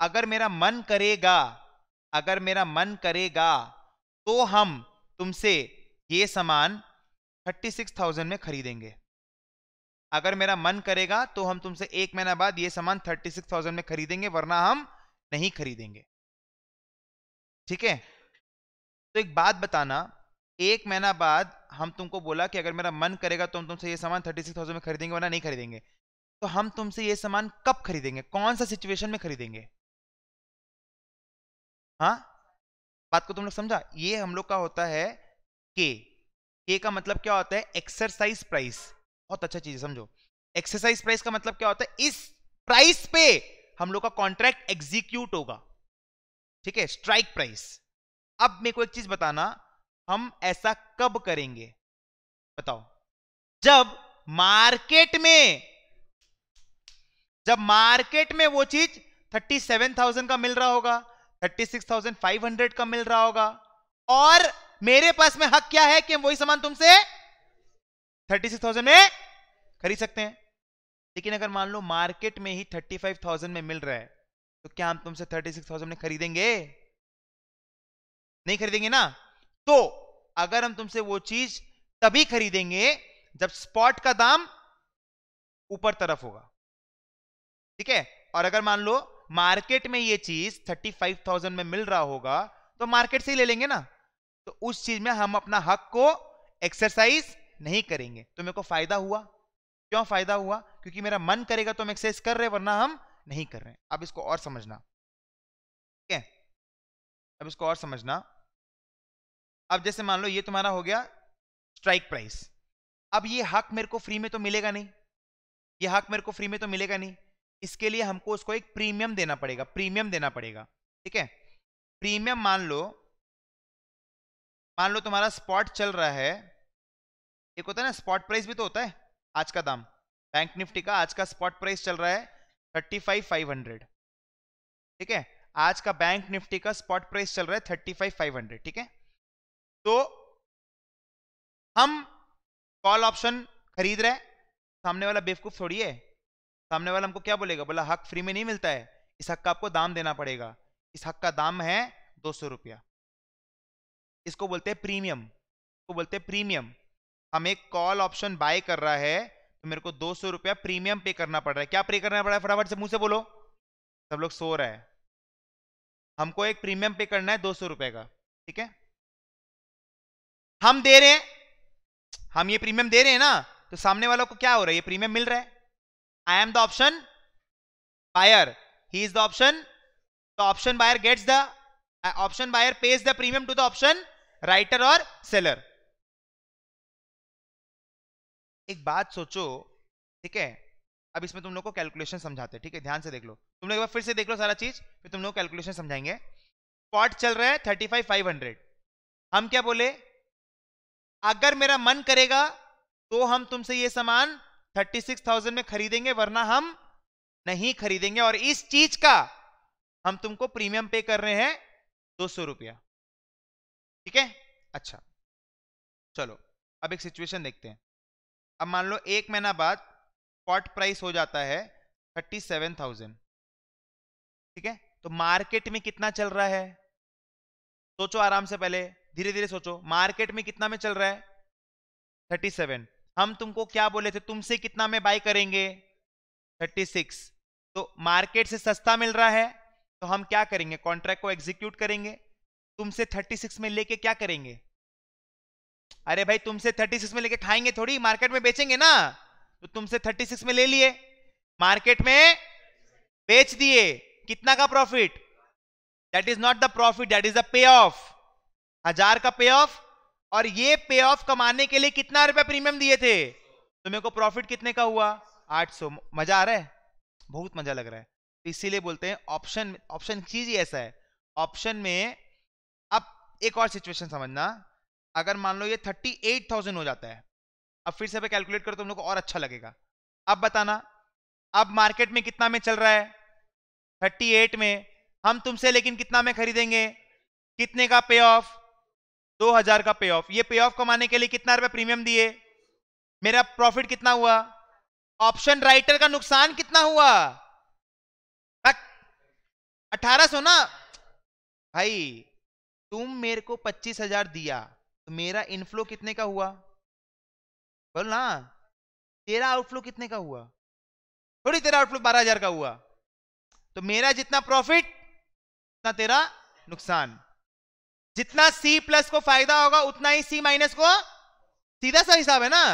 अगर मेरा मन करेगा अगर मेरा मन करेगा तो हम तुमसे ये सामान थर्टी सिक्स थाउजेंड में खरीदेंगे अगर मेरा मन करेगा तो हम तुमसे एक महीना बाद ये सामान थर्टी सिक्स थाउजेंड में खरीदेंगे वरना हम नहीं खरीदेंगे ठीक है तो एक बात बताना एक महीना बाद हम तुमको बोला कि अगर मेरा मन करेगा तो हम तुमसे ये सामान थर्टी सिक्स थाउजेंड में खरीदेंगे वरना नहीं खरीदेंगे तो हम तुमसे ये सामान कब खरीदेंगे कौन सा सिचुएशन में खरीदेंगे हाँ बात को तुम लोग समझा ये हम लोग का होता है के के का मतलब क्या होता है एक्सरसाइज प्राइस बहुत अच्छा चीज है समझो एक्सरसाइज प्राइस का मतलब क्या होता है इस प्राइस पे हम लोग का कॉन्ट्रैक्ट एग्जीक्यूट होगा ठीक है स्ट्राइक प्राइस अब मेरे को एक चीज बताना हम ऐसा कब करेंगे बताओ जब मार्केट में जब मार्केट में वो चीज 37,000 का मिल रहा होगा 36,500 का मिल रहा होगा और मेरे पास में हक क्या है कि वही सामान तुमसे 36,000 में खरीद सकते हैं लेकिन अगर मान लो मार्केट में ही 35,000 में मिल रहा है तो क्या हम तुमसे 36,000 में खरीदेंगे नहीं खरीदेंगे ना तो अगर हम तुमसे वो चीज तभी खरीदेंगे जब स्पॉट का दाम ऊपर तरफ होगा ठीक है और अगर मान लो मार्केट में ये चीज 35,000 में मिल रहा होगा तो मार्केट से ही ले लेंगे ना तो उस चीज में हम अपना हक को एक्सरसाइज नहीं करेंगे तो मेरे को फायदा हुआ क्यों फायदा हुआ क्योंकि मेरा मन करेगा तो हम एक्सरसाइज कर रहे वरना हम नहीं कर रहे हैं अब इसको और समझना ठीक है अब इसको और समझना अब जैसे मान लो ये तुम्हारा हो गया स्ट्राइक प्राइस अब ये हक मेरे को फ्री में तो मिलेगा नहीं ये हक मेरे को फ्री में तो मिलेगा नहीं इसके लिए हमको उसको एक प्रीमियम देना पड़ेगा प्रीमियम देना पड़ेगा ठीक है प्रीमियम मान लो मान लो तुम्हारा स्पॉट चल रहा है एक होता है ना स्पॉट प्राइस भी तो होता है आज का दाम बैंक निफ्टी का आज का स्पॉट प्राइस चल रहा है थर्टी फाइव फाइव हंड्रेड ठीक है आज का बैंक निफ्टी का स्पॉट प्राइस चल रहा है थर्टी फाइव फाइव हंड्रेड ठीक है तो हम कॉल ऑप्शन खरीद रहे सामने वाला बेवकूफ थोड़ी है सामने वाला हमको क्या बोलेगा बोला हक फ्री में नहीं मिलता है इस हक का आपको दाम देना पड़ेगा इस हक का दाम है दो सौ रुपया इसको बोलते हैं प्रीमियम इसको बोलते हैं प्रीमियम हम एक कॉल ऑप्शन बाय कर रहा है तो मेरे को दो सौ रुपया प्रीमियम पे करना पड़ रहा है क्या पे करना पड़ रहा है फटाफट से मुंह से बोलो सब लोग सो रहे हैं हमको एक प्रीमियम पे करना है दो सौ रुपए का ठीक है हम दे रहे हैं हम ये प्रीमियम दे रहे हैं ना तो सामने वालों को क्या हो रहा है ये प्रीमियम मिल रहा है I am the option buyer he is the option the option buyer gets the option buyer pays the premium to the option writer और सेलर एक बात सोचो ठीक है अब इसमें तुम लोग को कैलकुलेशन समझाते हैं ठीक है ध्यान से देख लो तुम लोग एक बार फिर से देख लो सारा चीज फिर तुम लोग कैलकुलेशन समझाएंगे स्पॉट चल रहा है थर्टी फाइव फाइव हंड्रेड हम क्या बोले अगर मेरा मन करेगा तो हम तुमसे ये सामान 36,000 में खरीदेंगे वरना हम नहीं खरीदेंगे और इस चीज का हम तुमको प्रीमियम पे कर रहे हैं दो सौ रुपया ठीक है अच्छा चलो अब एक सिचुएशन देखते हैं अब मान लो एक महीना बाद स्पॉट प्राइस हो जाता है थर्टी सेवन थाउजेंड ठीक है तो मार्केट में कितना चल रहा है सोचो आराम से पहले धीरे धीरे सोचो मार्केट में कितना में चल रहा है थर्टी सेवन हम तुमको क्या बोले थे तुमसे कितना में बाय करेंगे थर्टी सिक्स तो मार्केट से सस्ता मिल रहा है तो हम क्या करेंगे कॉन्ट्रैक्ट को एग्जीक्यूट करेंगे तुमसे थर्टी सिक्स में लेके क्या करेंगे अरे भाई तुमसे थर्टी सिक्स में लेके खाएंगे थोड़ी मार्केट में बेचेंगे ना तो तुमसे थर्टी सिक्स में ले लिए मार्केट में बेच दिए कितना का profit that is not the profit that is the payoff हजार का पे ऑफ और ये पे ऑफ कमाने के लिए कितना रुपया प्रीमियम दिए थे तो मेरे को प्रॉफिट कितने का हुआ 800 मजा आ रहा है बहुत मजा लग रहा है तो इसीलिए बोलते हैं ऑप्शन ऑप्शन चीज ही ऐसा है ऑप्शन में अब एक और सिचुएशन समझना अगर मान लो ये थर्टी एट थाउजेंड हो जाता है अब फिर से कैलकुलेट करो तुम लोग को और अच्छा लगेगा अब बताना अब मार्केट में कितना में चल रहा है थर्टी एट में हम तुमसे लेकिन कितना में खरीदेंगे कितने का पे ऑफ दो हजार का पे ऑफ ये पे ऑफ कमाने के लिए कितना रुपए प्रीमियम दिए मेरा प्रॉफिट कितना हुआ ऑप्शन राइटर का नुकसान कितना हुआ अठारह सो ना भाई तुम मेरे को पच्चीस हजार दिया तो मेरा इनफ्लो कितने का हुआ बोल ना तेरा आउटफ्लो कितने का हुआ थोड़ी तेरा आउटफ्लो बारह हजार का हुआ तो मेरा जितना प्रॉफिट उतना तेरा नुकसान जितना C प्लस को फायदा होगा उतना ही C माइनस को सीधा सा हिसाब है ना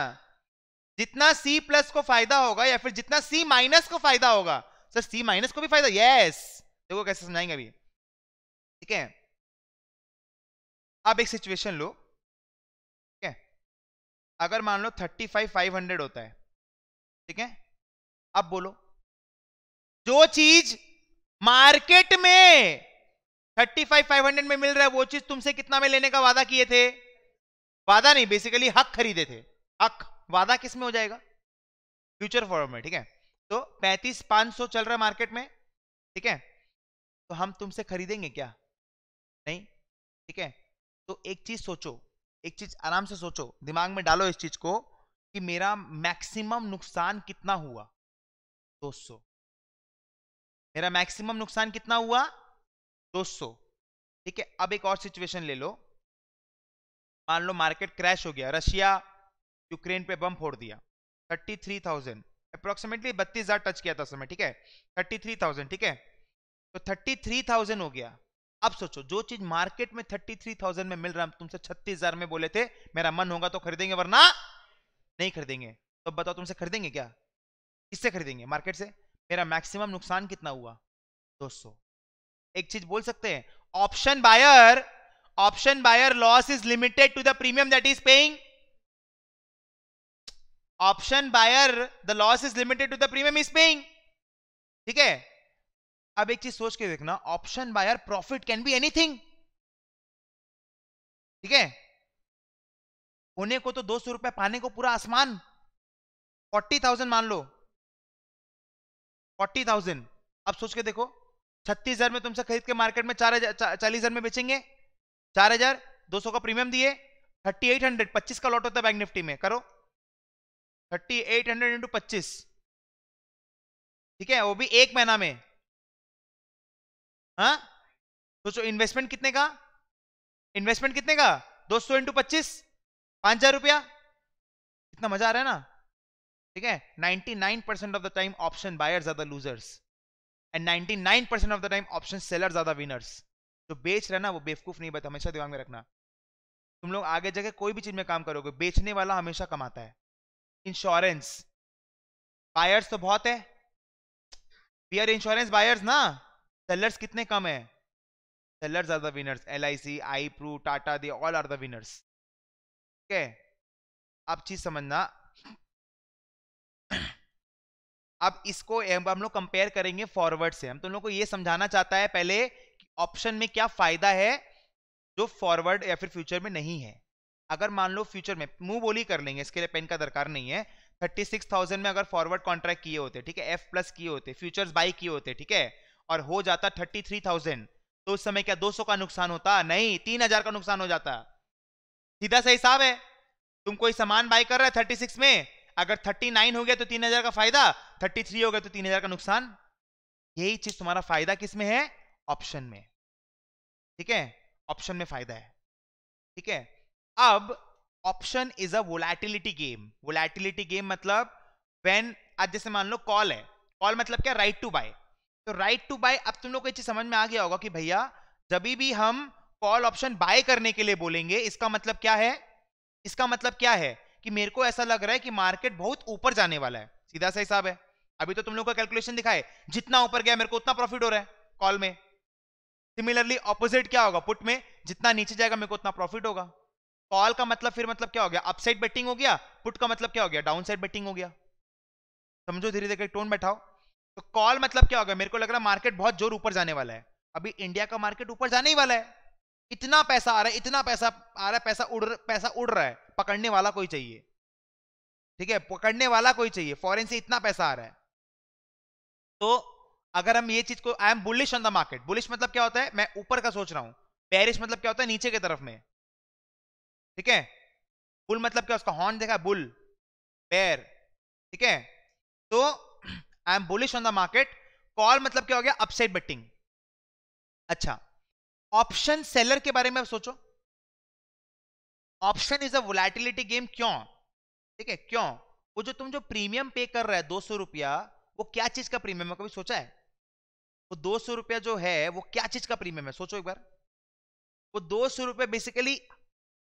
जितना C प्लस को फायदा होगा या फिर जितना C माइनस को फायदा होगा सर C माइनस को भी फायदा यस देखो कैसे समझाएंगे अभी ठीक है अब एक सिचुएशन लो ठीक है अगर मान लो थर्टी फाइव फाइव हंड्रेड होता है ठीक है अब बोलो जो चीज मार्केट में थर्टी फाइव फाइव हंड्रेड में मिल रहा है वो चीज तुमसे कितना में लेने का वादा किए थे वादा नहीं बेसिकली हक खरीदे थे हक वादा किस में हो जाएगा फ्यूचर फॉरवर्ड में ठीक है तो पैंतीस पांच सौ चल रहा है मार्केट में ठीक है तो हम तुमसे खरीदेंगे क्या नहीं ठीक है तो एक चीज सोचो एक चीज आराम से सोचो दिमाग में डालो इस चीज को कि मेरा मैक्सिमम नुकसान कितना हुआ दो मेरा मैक्सिमम नुकसान कितना हुआ 200 ठीक है अब एक और सिचुएशन ले लो मान लो मार्केट क्रैश हो गया रशिया यूक्रेन पे बम फोड़ दिया 33,000 अप्रोक्सीमेटली हजार टच किया था समय ठीक है 33,000 ठीक है तो 33,000 हो गया अब सोचो जो चीज मार्केट में 33,000 में मिल रहा हम तुमसे 36,000 में बोले थे मेरा मन होगा तो खरीदेंगे वरना नहीं खरीदेंगे तो बताओ तुमसे खरीदेंगे क्या किससे खरीदेंगे मार्केट से मेरा मैक्सिमम नुकसान कितना हुआ 200 एक चीज बोल सकते हैं option buyer option buyer loss is limited to the premium that is paying option buyer the loss is limited to the premium is paying ठीक है अब एक चीज सोच के देखना option buyer profit can be anything ठीक है होने को तो दो सौ रुपए पाने को पूरा आसमान फोर्टी थाउजेंड मान लो फोर्टी थाउजेंड अब सोच के देखो छत्तीस हजार में तुमसे खरीद के मार्केट में चार हजार चालीस हजार में बेचेंगे चार हजार दो सौ का प्रीमियम दिए थर्टी एट हंड्रेड पच्चीस का लॉट होता है बैंक निफ्टी में करो थर्टी एट हंड्रेड इंटू पच्चीस ठीक है वो भी एक महीना में हाँ सोचो इन्वेस्टमेंट कितने का इन्वेस्टमेंट कितने का दो सौ इंटू पच्चीस पांच हजार रुपया इतना मजा आ रहा है ना ठीक है ninety nine percent of the time option buyers are the losers and ninety nine percent of the time option seller ज्यादा विनर्स तो बेच रहा ना वो बेवकूफ नहीं बता हमेशा दिमाग में रखना तुम लोग आगे जाके कोई भी चीज में काम करोगे बेचने वाला हमेशा कमाता है इंश्योरेंस बायर्स तो बहुत है वी आर इंश्योरेंस बायर्स ना सेलर्स कितने कम है sellers are the winners L I C I Pru Tata they all are the winners ठीक है आप चीज समझना अब इसको हम लोग कंपेयर करेंगे फॉरवर्ड से हम तुम तो लोग को ये समझाना चाहता है पहले ऑप्शन में क्या फायदा है जो फॉरवर्ड या फिर फ्यूचर में नहीं है अगर मान लो फ्यूचर में मुंह बोली कर लेंगे इसके लिए पेन का दरकार नहीं है थर्टी सिक्स थाउजेंड में अगर फॉरवर्ड कॉन्ट्रैक्ट किए होते ठीक है एफ प्लस किए होते फ्यूचर्स बाई किए होते ठीक है और हो जाता थर्टी थ्री थाउजेंड तो उस समय क्या दो सौ का नुकसान होता नहीं तीन हजार का नुकसान हो जाता सीधा सा हिसाब है तुम कोई सामान बाई कर रहा है थर्टी सिक्स में अगर 39 हो गया तो 3000 का फायदा 33 हो गया तो 3000 का नुकसान यही चीज तुम्हारा फायदा किस में है ऑप्शन में ठीक है ऑप्शन में फायदा है ठीक है अब option is a volatility game volatility game मतलब वेन आज जैसे मान लो कॉल है कॉल मतलब क्या राइट टू बाय तो राइट टू बाय अब तुम लोग को ये चीज समझ में आ गया होगा कि भैया जब भी हम कॉल ऑप्शन बाय करने के लिए बोलेंगे इसका मतलब क्या है इसका मतलब क्या है कि मेरे को ऐसा लग रहा है कि मार्केट बहुत ऊपर जाने वाला है सीधा सा हिसाब है अभी तो तुम लोग का कैलकुलेशन दिखाए जितना ऊपर गया मेरे को उतना प्रॉफिट हो रहा है कॉल में सिमिलरली ऑपोजिट क्या होगा पुट में जितना नीचे जाएगा मेरे को उतना प्रॉफिट होगा कॉल का मतलब फिर मतलब क्या हो गया अपसाइड बेटिंग हो गया पुट का मतलब क्या हो गया डाउन साइड बेटिंग हो गया समझो धीरे धीरे टोन बैठाओ तो कॉल मतलब क्या होगा मेरे को लग रहा है मार्केट बहुत जोर ऊपर जाने वाला है अभी इंडिया का मार्केट ऊपर जाने ही वाला है इतना पैसा आ रहा है इतना पैसा आ रहा है पैसा उड़ पैसा उड़ रहा है पकड़ने वाला कोई चाहिए ठीक है पकड़ने वाला कोई चाहिए फॉरेन से इतना पैसा आ रहा है तो अगर हम ये चीज को I am bullish on the market bullish मतलब क्या होता है मैं ऊपर का सोच रहा हूं पेरिश मतलब क्या होता है नीचे की तरफ में ठीक है बुल मतलब क्या उसका हॉर्न देखा बुल पैर ठीक है तो I am bullish on the market call मतलब क्या हो गया अपसाइड बेटिंग अच्छा ऑप्शन सेलर के बारे में सोचो option is a volatility game क्यों ठीक है क्यों वो जो तुम जो प्रीमियम पे कर रहे दो सौ रुपया वो क्या चीज का प्रीमियम है कभी सोचा है वो दो सौ रुपया जो है वो क्या चीज का प्रीमियम है सोचो एक बार वो दो सौ रुपया बेसिकली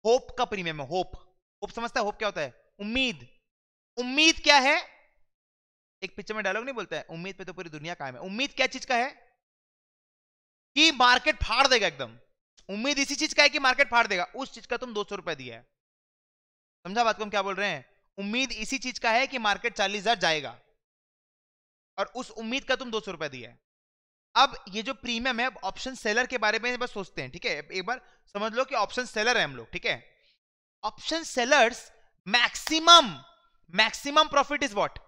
होप का प्रीमियम है होप होप समझता है होप क्या होता है उम्मीद उम्मीद क्या है एक पिक्चर में डायलॉग नहीं बोलता है उम्मीद पे तो पूरी दुनिया कायम है उम्मीद क्या चीज का है कि मार्केट फाड़ देगा एकदम उम्मीद इसी चीज का है कि मार्केट फाड़ देगा उस चीज का तुम दो सौ रुपए दिया है समझा बात को हम क्या बोल रहे हैं उम्मीद इसी चीज का है कि मार्केट चालीस हजार जाएगा और उस उम्मीद का तुम दो सौ रुपए दिया है अब ये जो प्रीमियम है ऑप्शन सेलर के बारे में बस सोचते हैं ठीक है एक बार समझ लो कि ऑप्शन सेलर है हम लोग ठीक है option sellers maximum maximum profit is what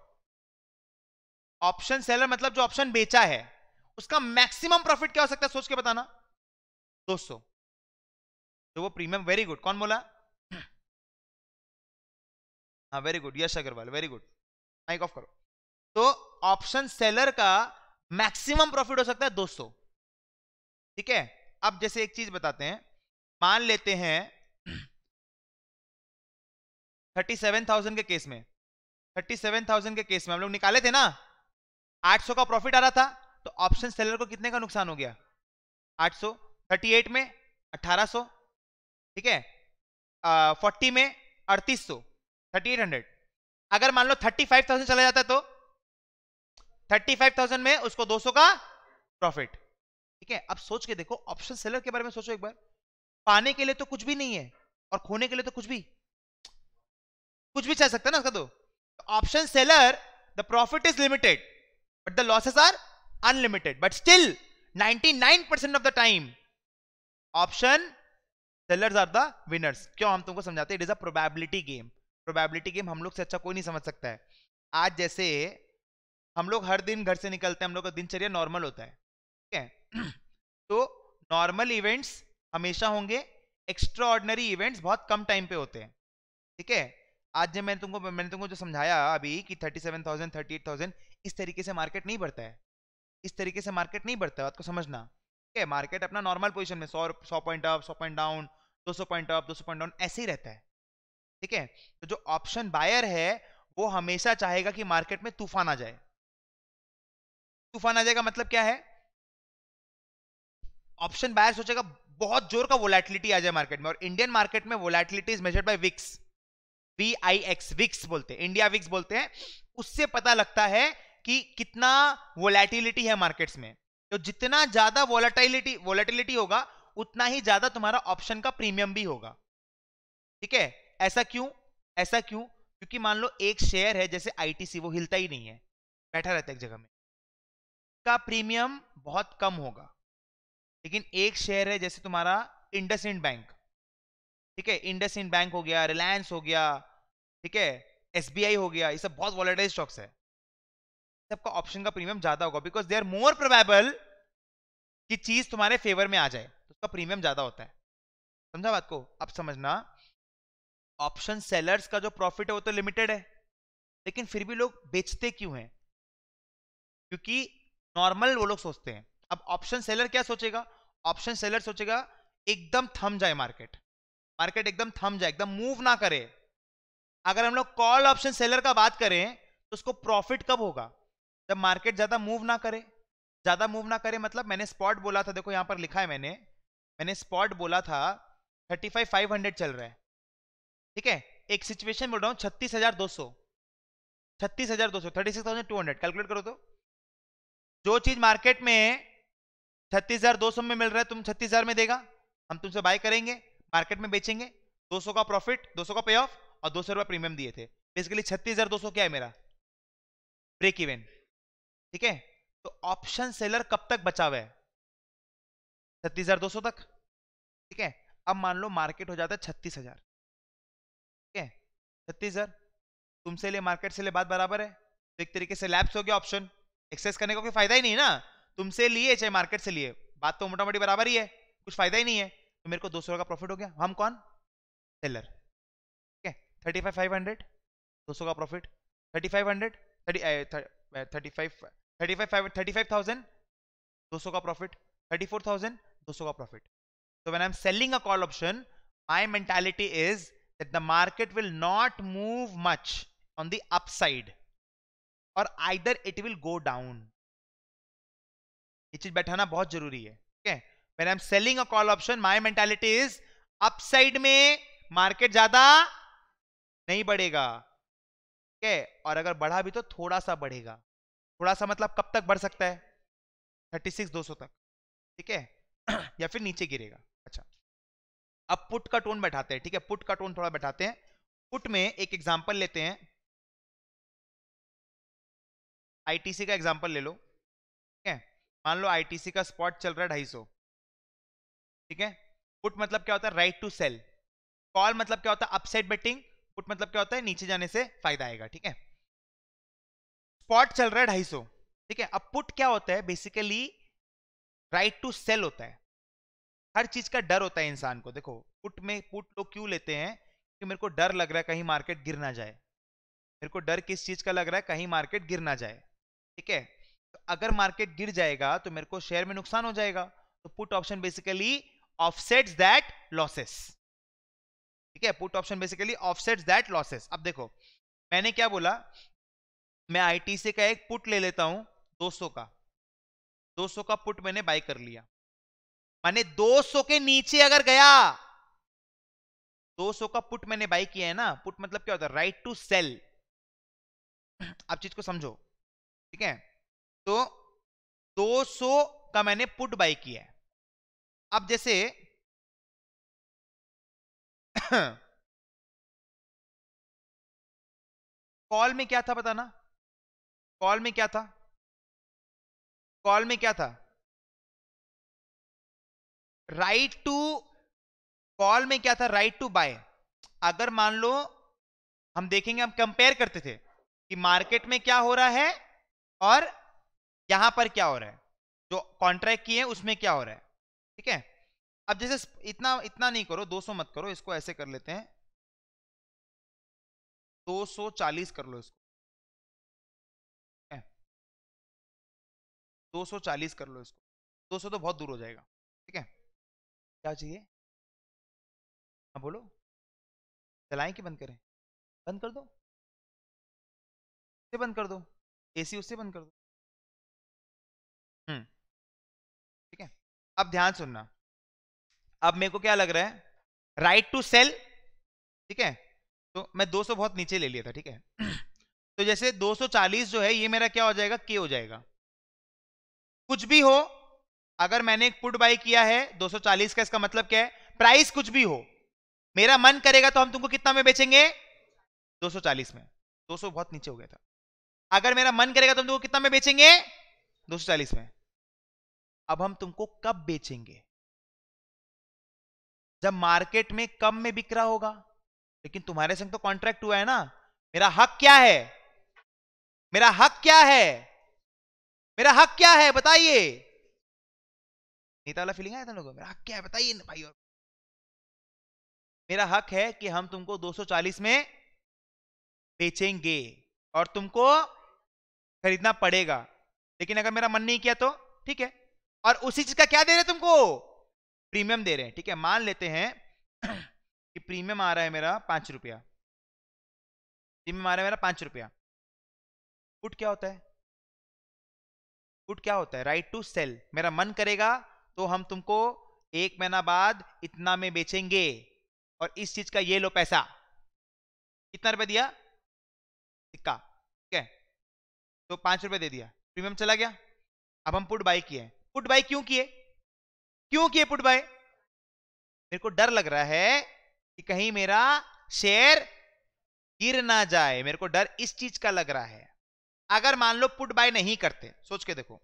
option seller मतलब जो ऑप्शन बेचा है उसका मैक्सिमम प्रॉफिट क्या हो सकता है सोच के बताना 200 तो वो प्रीमियम वेरी गुड कौन बोला हाँ very good Yash Agarwal very good mike off करो तो ऑप्शन सेलर का मैक्सिमम प्रॉफिट हो सकता है 200 ठीक है अब जैसे एक चीज बताते हैं मान लेते हैं 37,000 के केस में 37,000 के केस में हम लोग निकाले थे ना 800 का प्रॉफिट आ रहा था तो ऑप्शन सेलर को कितने का नुकसान हो गया 38 में 1800 ठीक है uh, 40 में 3800 3800 अगर मान लो 35,000 चला जाता तो 35,000 में उसको 200 का प्रॉफिट ठीक है अब सोच के देखो ऑप्शन सेलर के बारे में सोचो एक बार पाने के लिए तो कुछ भी नहीं है और खोने के लिए तो कुछ भी कुछ भी चल सकता है ना उसका तो option seller the profit is limited but the losses are unlimited but still 99% of the time option sellers are the winners क्यों हम तुमको समझाते it is a probability game probability game हम लोग से अच्छा कोई नहीं समझ सकता है आज जैसे हम लोग हर दिन घर से निकलते हैं हम लोग का दिनचर्या नॉर्मल होता है ठीक है तो नॉर्मल इवेंट्स हमेशा होंगे एक्स्ट्रा ऑर्डनरी इवेंट्स बहुत कम टाइम पे होते हैं ठीक है आज जब मैंने तुमको मैंने तुमको जो समझाया अभी कि thirty seven thousand thirty eight thousand इस तरीके से मार्केट नहीं बढ़ता है इस तरीके से मार्केट नहीं बढ़ता है आपको समझना ठीक है मार्केट अपना नॉर्मल पोजिशन में सौ सौ पॉइंट अप सौ पॉइंट डाउन दो सौ पॉइंट अप दो सौ पॉइंट डाउन ऐसे ही रहता है ठीक है तो जो ऑप्शन बायर है वो हमेशा चाहेगा कि मार्केट में तूफान आ जाए तूफान आ जाएगा मतलब क्या है ऑप्शन बायर सोचेगा बहुत जोर का वोलेटिलिटी आ जाए मार्केट में और इंडियन मार्केट में volatility is measured by VIX V I X VIX बोलते हैं इंडिया विक्स बोलते हैं उससे पता लगता है कि कितना वोलेटिलिटी है मार्केट्स में तो जितना ज्यादा वोलेटिलिटी वोलेटिलिटी होगा उतना ही ज्यादा तुम्हारा ऑप्शन का प्रीमियम भी होगा ठीक है ऐसा क्यों ऐसा क्यों क्योंकि मान लो एक शेयर है जैसे आईटीसी वो हिलता ही नहीं है बैठा रहता है एक जगह में का प्रीमियम बहुत कम होगा लेकिन एक शेयर है जैसे तुम्हारा इंडसइंड बैंक ठीक है इंडस इंड बैंक हो गया रिलायंस हो गया ठीक है एसबीआई हो गया ये सब बहुत वॉलेटाइज स्टॉक्स है आपका ऑप्शन का प्रीमियम ज्यादा होगा because they are more probable कि चीज तुम्हारे फेवर में आ जाए तो उसका प्रीमियम ज्यादा होता है समझा बात को अब समझना ऑप्शन सेलर्स का जो प्रॉफिट है वो तो लिमिटेड है लेकिन फिर भी लोग बेचते क्यों हैं क्योंकि नॉर्मल वो लोग सोचते हैं अब ऑप्शन सेलर क्या सोचेगा ऑप्शन सेलर सोचेगा एकदम थम जाए मार्केट मार्केट एकदम थम जाए एकदम मूव ना करे अगर हम लोग कॉल ऑप्शन सेलर का बात करें तो उसको प्रॉफिट कब होगा जब मार्केट ज़्यादा मूव ना करे ज़्यादा मूव ना करे मतलब मैंने स्पॉट बोला था देखो यहाँ पर लिखा है मैंने मैंने स्पॉट बोला था थर्टी फाइव फाइव हंड्रेड चल रहा है ठीक है एक सिचुएशन बोल रहा हूँ छत्तीस हजार दो सौ छत्तीस हजार दो सौ thirty six thousand two hundred calculate करो तो जो चीज़ मार्केट में छत्तीस हजार दो सौ में मिल रहा है तुम छत्तीस हजार में देगा हम तुमसे बाय करेंगे मार्केट में बेचेंगे दो सौ का प्रॉफिट दो सौ का पे ऑफ और दो सौ रुपया प्रीमियम दिए थे बेसिकली छत्तीस हजार दो सौ क्या है मेरा ब्रेक इवेंट ठीक है तो ऑप्शन सेलर कब तक बचा हुआ है छत्तीस हजार दो सौ तक ठीक है अब मान लो मार्केट हो जाता है छत्तीस हजार ठीक है छत्तीस हजार तुमसे ले मार्केट से ले बात बराबर है तो एक तरीके से लैप्स हो गया ऑप्शन एक्सेस करने का कोई फायदा ही नहीं ना तुमसे लिए चाहे मार्केट से लिए बात तो मोटा मोटी बराबर ही है कुछ फायदा ही नहीं है तो मेरे को दो सौ का प्रॉफिट हो गया हम कौन सेलर ठीक है थर्टी फाइव फाइव हंड्रेड दो सौ का profit thirty five hundred thirty thirty का प्रॉफिट थर्टी का profit when I am selling a call option ये चीज बैठाना बहुत जरूरी है ठीक है when I am selling a call option my mentality is upside में मार्केट ज्यादा नहीं बढ़ेगा ठीक है और अगर बढ़ा भी तो थोड़ा सा बढ़ेगा थोड़ा सा मतलब कब तक बढ़ सकता है थर्टी सिक्स दो सौ तक ठीक है या फिर नीचे गिरेगा अच्छा अब पुट का टोन बैठाते हैं ठीक है पुट का टोन थोड़ा बैठाते हैं पुट में एक एग्जाम्पल लेते हैं आईटीसी का एग्जाम्पल ले लो ठीक है मान लो आईटीसी का स्पॉट चल रहा है ढाई सौ ठीक है पुट मतलब क्या होता है राइट टू सेल कॉल मतलब क्या होता है अपसेट बेटिंग पुट मतलब क्या होता है नीचे जाने से फायदा आएगा ठीक है स्पॉट चल रहा है ढाई सौ ठीक है अब पुट क्या होता है बेसिकली राइट टू सेल होता है हर चीज का डर होता है इंसान को देखो पुट में पुट लोग क्यों लेते हैं कि मेरे को डर लग रहा है कहीं मार्केट गिर ना जाए मेरे को डर किस चीज का लग रहा है कहीं मार्केट गिर ना जाए ठीक है तो अगर मार्केट गिर जाएगा तो मेरे को शेयर में नुकसान हो जाएगा तो put option basically offsets that losses ठीक है put option basically offset that losses अब देखो मैंने क्या बोला मैं आईटीसी का एक पुट ले लेता हूं 200 का 200 का पुट मैंने बाय कर लिया माने 200 के नीचे अगर गया 200 का पुट मैंने बाय किया है ना पुट मतलब क्या होता है राइट टू सेल आप चीज को समझो ठीक है तो 200 का मैंने पुट बाय किया है अब जैसे कॉल में क्या था बताना कॉल में क्या था कॉल में क्या था राइट टू कॉल में क्या था राइट टू बाय अगर मान लो हम देखेंगे हम कंपेयर करते थे कि मार्केट में क्या हो रहा है और यहां पर क्या हो रहा है जो कॉन्ट्रैक्ट किए उसमें क्या हो रहा है ठीक है अब जैसे इतना इतना नहीं करो 200 मत करो इसको ऐसे कर लेते हैं 240 कर लो इसको 240 कर लो इसको 200 तो बहुत दूर हो जाएगा ठीक है क्या चाहिए हाँ बोलो चलाएं कि बंद करें बंद कर दो उससे बंद कर दो एसी उससे बंद कर दो हम्म ठीक है अब ध्यान सुनना अब मेरे को क्या लग रहा है राइट टू सेल ठीक है तो मैं 200 बहुत नीचे ले लिया था ठीक है तो जैसे 240 जो है ये मेरा क्या हो जाएगा के हो जाएगा कुछ भी हो अगर मैंने एक पुट बाई किया है 240 का इसका मतलब क्या है प्राइस कुछ भी हो मेरा मन करेगा तो हम तुमको कितना में बेचेंगे 240 में 200 बहुत नीचे हो गया था अगर मेरा मन करेगा तो हम तुमको कितना में बेचेंगे 240 में अब हम तुमको कब बेचेंगे जब मार्केट में कम में बिक रहा होगा लेकिन तुम्हारे संग तो कॉन्ट्रैक्ट हुआ है ना मेरा हक क्या है मेरा हक क्या है मेरा हक क्या है बताइए नेता वाला फीलिंग आया था लोगों मेरा हक क्या है बताइए भाई और मेरा हक है कि हम तुमको 240 में बेचेंगे और तुमको खरीदना पड़ेगा लेकिन अगर मेरा मन नहीं किया तो ठीक है और उसी चीज का क्या दे रहे तुमको प्रीमियम दे रहे हैं ठीक है मान लेते हैं कि प्रीमियम आ रहा है मेरा पांच रुपया प्रीमियम आ रहा है मेरा पांच रुपया पुट क्या होता है पुट क्या होता है राइट टू सेल मेरा मन करेगा तो हम तुमको एक महीना बाद इतना में बेचेंगे और इस चीज का ये लो पैसा कितना रुपए दिया सिक्का ठीक है तो पांच रुपए दे दिया प्रीमियम चला गया अब हम पुट बाई किए पुट बाई क्यों किए क्यों किए पुट बाय मेरे को डर लग रहा है कि कहीं मेरा शेयर गिर ना जाए मेरे को डर इस चीज का लग रहा है अगर मान लो पुट बाय नहीं करते सोच के देखो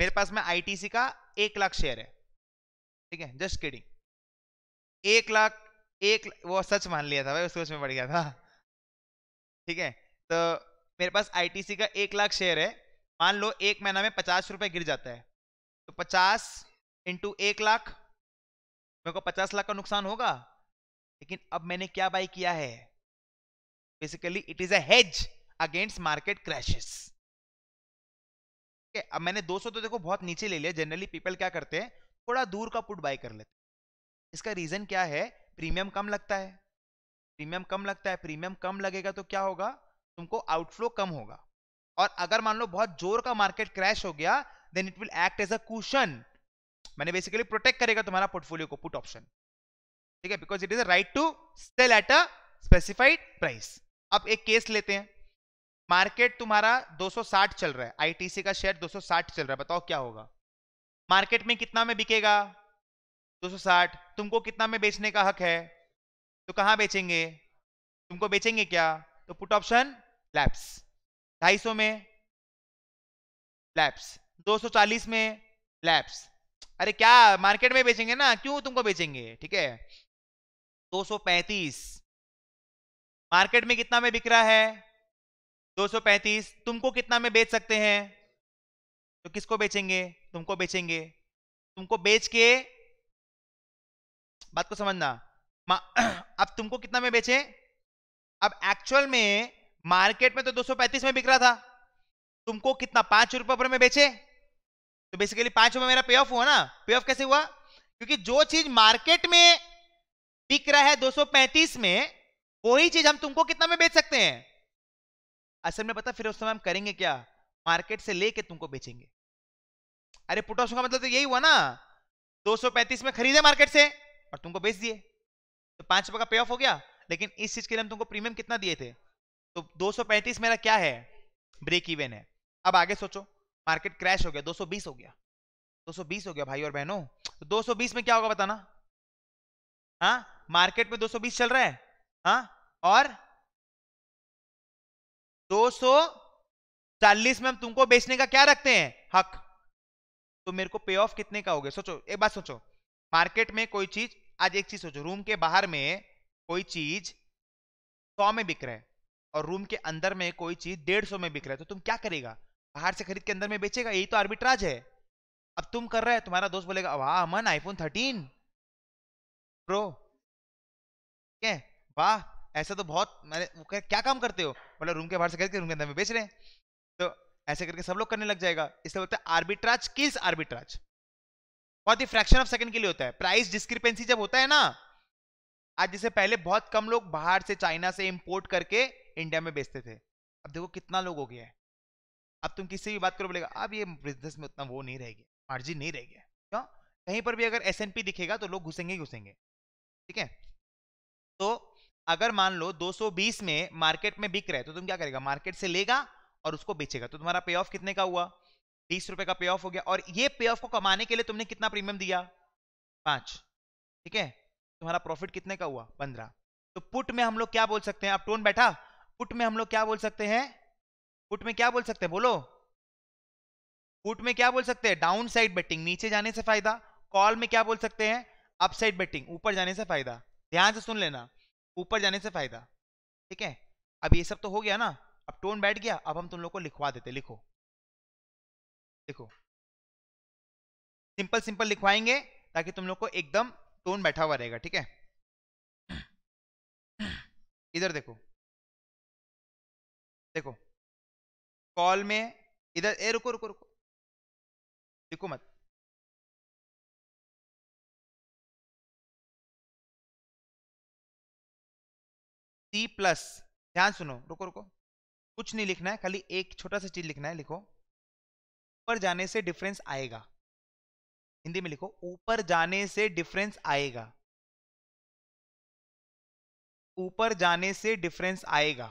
मेरे पास में आईटीसी का एक लाख शेयर है ठीक है जस्ट किडिंग एक लाख एक वो सच मान लिया था भाई सोच में पड़ गया था ठीक है तो मेरे पास आईटीसी का एक लाख शेयर है मान लो एक महीना में पचास रुपए गिर जाता है तो पचास इंटू एक लाख मेरे को पचास लाख का नुकसान होगा लेकिन अब मैंने क्या बाई किया है basically it is as against market crashes अब मैंने 200 तो देखो बहुत नीचे ले लिया जनरली पीपल क्या करते हैं थोड़ा दूर का पुट बाई कर लेते हैं इसका रीजन क्या है प्रीमियम कम लगता है प्रीमियम कम लगता है प्रीमियम कम लगेगा तो क्या होगा तुमको आउटफ्लो कम होगा और अगर मान लो बहुत जोर का मार्केट क्रैश हो गया then it will act as a cushion मैंने बेसिकली प्रोटेक्ट करेगा तुम्हारा पोर्टफोलियो को पुट ऑप्शन ठीक है because it is a right to sell at a specified price अब एक केस लेते हैं मार्केट तुम्हारा 260 चल रहा है आईटीसी का शेयर 260 चल रहा है बताओ क्या होगा मार्केट में कितना में बिकेगा 260 तुमको कितना में बेचने का हक है तो कहां बेचेंगे तुमको बेचेंगे क्या तो पुट ऑप्शन लैप्स 250 में लैप्स 240 में लैप्स अरे क्या मार्केट में बेचेंगे ना क्यों तुमको बेचेंगे ठीक है 235 मार्केट में कितना में बिक रहा है 235 तुमको कितना में बेच सकते हैं तो किसको बेचेंगे तुमको बेचेंगे तुमको बेच के बात को समझना अब तुमको कितना में बेचे अब एक्चुअल में मार्केट में तो 235 में बिक रहा था तुमको कितना पांच रुपए पर में बेचे तो बेसिकली पांच में मेरा पे ऑफ हुआ ना पे ऑफ कैसे हुआ क्योंकि जो चीज मार्केट में बिक रहा है 235 में वही चीज हम तुमको कितना में बेच सकते हैं असल में पता फिर उस समय हम करेंगे क्या मार्केट से लेके तुमको बेचेंगे अरे पुटोस का मतलब तो यही हुआ ना 235 में खरीदे मार्केट से और तुमको बेच दिए तो पांच रुपए का पे ऑफ हो गया लेकिन इस चीज के लिए हम तुमको प्रीमियम कितना दिए थे तो दो मेरा क्या है ब्रेक इवन है अब आगे सोचो मार्केट क्रैश हो गया 220 हो गया 220 हो गया भाई और बहनों तो 220 में क्या होगा बताना हाँ मार्केट में 220 चल रहा है हाँ और 240 में हम तुमको बेचने का क्या रखते हैं हक तो मेरे को पे ऑफ कितने का हो गया सोचो एक बात सोचो मार्केट में कोई चीज आज एक चीज सोचो रूम के बाहर में कोई चीज सौ में बिक रहा है और रूम के अंदर में कोई चीज डेढ़ सौ में बिक रहा है तो तुम क्या करेगा बाहर से खरीद के अंदर में बेचेगा यही तो आर्बिट्राज है अब तुम कर रहे हैं तुम्हारा दोस्त बोलेगा वाह अमन आईफोन थर्टीन प्रो वाह ऐसा तो बहुत मैंने वो कह क्या काम करते हो बोला रूम के बाहर से खरीद के रूम के अंदर में बेच रहे हैं तो ऐसे करके सब लोग करने लग जाएगा इसलिए बोलते हैं आर्बिट्राज किस आर्बिट्राज बहुत ही फ्रैक्शन ऑफ सेकंड के लिए होता है प्राइस डिस्क्रिपेंसी जब होता है ना आज जैसे पहले बहुत कम लोग बाहर से चाइना से इंपोर्ट करके इंडिया में बेचते थे अब देखो कितना लोग हो गया है अब तुम किसी भी बात करो बोलेगा अब ये बिजनेस में उतना वो नहीं गया मार्जिन नहीं रह गया क्यों कहीं पर भी अगर एस दिखेगा तो लोग घुसेंगे ही घुसेंगे ठीक है तो अगर मान लो 220 में मार्केट में बिक रहे तो तुम क्या करेगा मार्केट से लेगा और उसको बेचेगा तो तुम्हारा पे ऑफ कितने का हुआ बीस रुपए का पे ऑफ हो गया और ये पे ऑफ को कमाने के लिए तुमने कितना प्रीमियम दिया पांच ठीक है तुम्हारा प्रॉफिट कितने का हुआ पंद्रह तो पुट में हम लोग क्या बोल सकते हैं अब टोन बैठा पुट में हम लोग क्या बोल सकते हैं फुट में क्या बोल सकते हैं बोलो फुट में क्या बोल सकते हैं डाउन साइड बेटिंग नीचे जाने से फायदा कॉल में क्या बोल सकते हैं अपसाइड बेटिंग ऊपर जाने से फायदा ध्यान से सुन लेना ऊपर जाने से फायदा ठीक है अब ये सब तो हो गया ना अब टोन बैठ गया अब हम तुम लोग को लिखवा देते लिखो लिखो सिंपल सिंपल लिखवाएंगे ताकि तुम लोग को एकदम टोन बैठा हुआ रहेगा ठीक है इधर देखो देखो कॉल में इधर ए रुको रुको रुको रुको मत सी प्लस ध्यान सुनो रुको रुको कुछ नहीं लिखना है खाली एक छोटा सा चीज लिखना है लिखो ऊपर जाने से डिफरेंस आएगा हिंदी में लिखो ऊपर जाने से डिफरेंस आएगा ऊपर जाने से डिफरेंस आएगा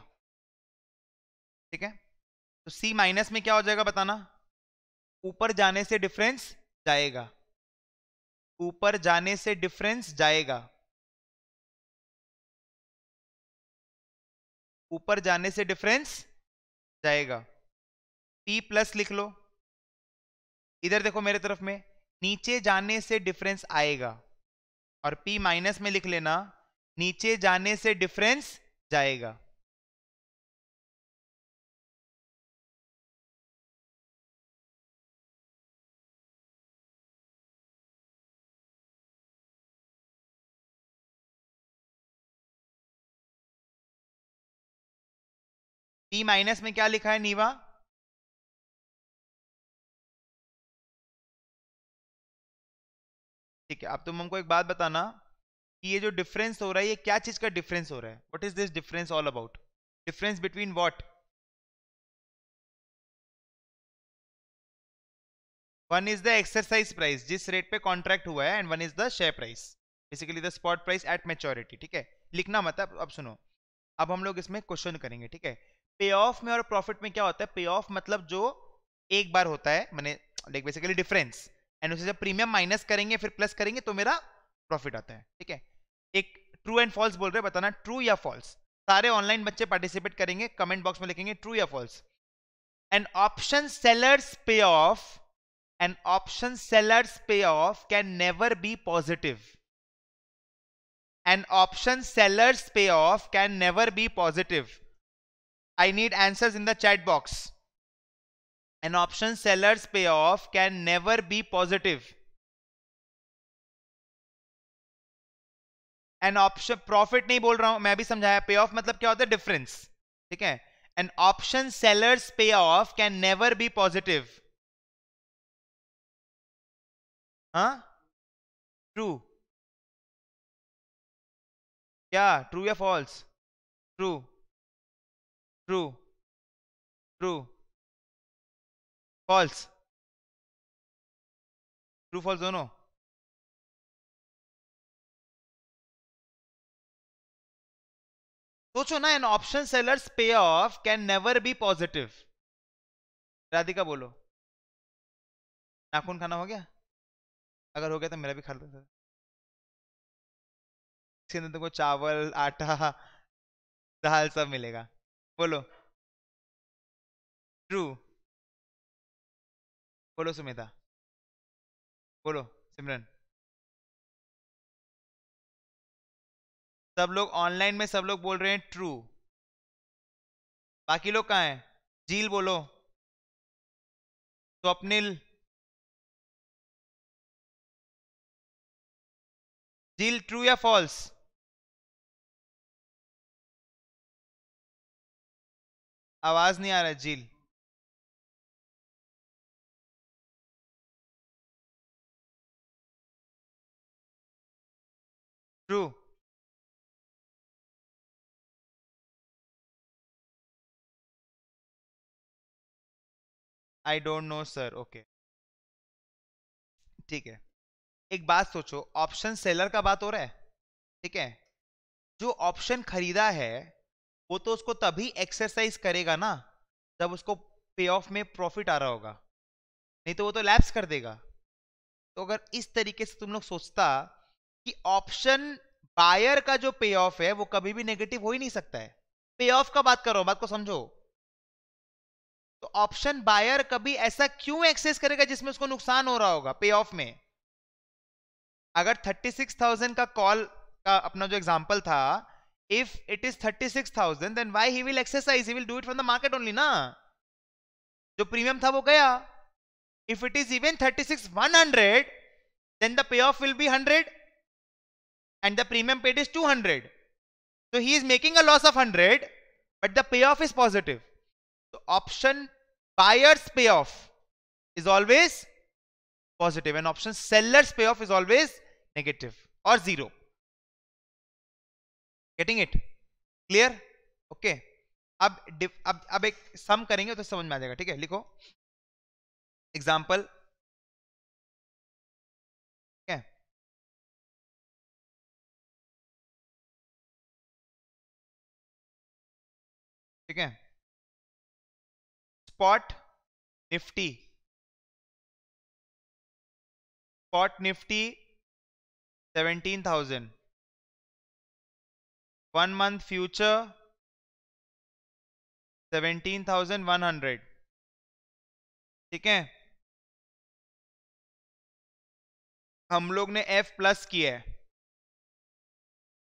ठीक है तो सी माइनस में क्या हो जाएगा बताना ऊपर जाने से डिफरेंस जाएगा ऊपर जाने से डिफरेंस जाएगा ऊपर जाने से डिफरेंस जाएगा पी प्लस लिख लो इधर देखो मेरे तरफ में नीचे जाने से डिफरेंस आएगा और पी माइनस में लिख लेना नीचे जाने से डिफरेंस जाएगा टी e माइनस में क्या लिखा है नीवा ठीक है अब तुम हमको एक बात बताना कि ये जो डिफरेंस हो रहा है ये क्या चीज का डिफरेंस हो रहा है what is this difference all about difference between what one is the exercise price जिस रेट पे कॉन्ट्रैक्ट हुआ है and one is the share price basically the spot price at maturity ठीक है लिखना मत अब सुनो अब हम लोग इसमें क्वेश्चन करेंगे ठीक है पे ऑफ में और प्रॉफिट में क्या होता है पे ऑफ मतलब जो एक बार होता है मैंने लाइक बेसिकली डिफरेंस एंड उसे जब प्रीमियम माइनस करेंगे फिर प्लस करेंगे तो मेरा प्रॉफिट आता है ठीक है एक ट्रू एंड फॉल्स बोल रहे हैं बताना ट्रू या फॉल्स सारे ऑनलाइन बच्चे पार्टिसिपेट करेंगे कमेंट बॉक्स में लिखेंगे ट्रू या फॉल्स एन ऑप्शन सेलर्स पे ऑफ एन ऑप्शन सेलर्स पे of can never be positive an option sellers पे of can never be positive I need answers in the chat box. An option seller's payoff can never be positive. An option profit नहीं बोल रहा हूं मैं भी समझाया पे of मतलब क्या होता है डिफरेंस ठीक है एन ऑप्शन सेलर्स पे of can never be positive हाँ ट्रू क्या ट्रू या false true true true false true false दोनों सोचो ना एन ऑप्शन सेलर्स पे of can never be positive Radhika बोलो नाखून खाना हो गया अगर हो गया तो मेरा भी खा लेता इसके तुमको तो चावल आटा दाल सब मिलेगा बोलो ट्रू बोलो सुमिता बोलो सिमरन सब लोग ऑनलाइन में सब लोग बोल रहे हैं ट्रू बाकी लोग कहाँ हैं झील बोलो स्वप्निल झील ट्रू या फॉल्स आवाज नहीं आ रहा झील true I don't know sir okay ठीक है एक बात सोचो ऑप्शन सेलर का बात हो रहा है ठीक है जो ऑप्शन खरीदा है वो तो उसको तभी एक्सरसाइज करेगा ना जब उसको पे ऑफ में प्रॉफिट आ रहा होगा नहीं तो वो तो लैप्स कर देगा तो अगर इस तरीके से तुम लोग सोचता कि ऑप्शन बायर का जो पे ऑफ है वो कभी भी नेगेटिव हो ही नहीं सकता है पे ऑफ का बात करो बात को समझो तो ऑप्शन बायर कभी ऐसा क्यों एक्सेस करेगा जिसमें उसको नुकसान हो रहा होगा पे ऑफ में अगर थर्टी सिक्स थाउजेंड का कॉल का अपना जो एग्जांपल था if it is 36,000 then why he will exercise he will do it from the market only na The premium था वो if it is even 36,100 then the payoff will be 100 and the premium paid is 200 so he is making a loss of 100 but the payoff is positive so option buyer's payoff is always positive and option seller's payoff is always negative or zero getting it clear okay अब अब अब एक सम करेंगे तो समझ में आ जाएगा ठीक है लिखो एग्जाम्पल ठीक है ठीक है spot Nifty spot Nifty seventeen thousand one month future seventeen thousand one hundred ठीक है हम लोग ने एफ प्लस किया है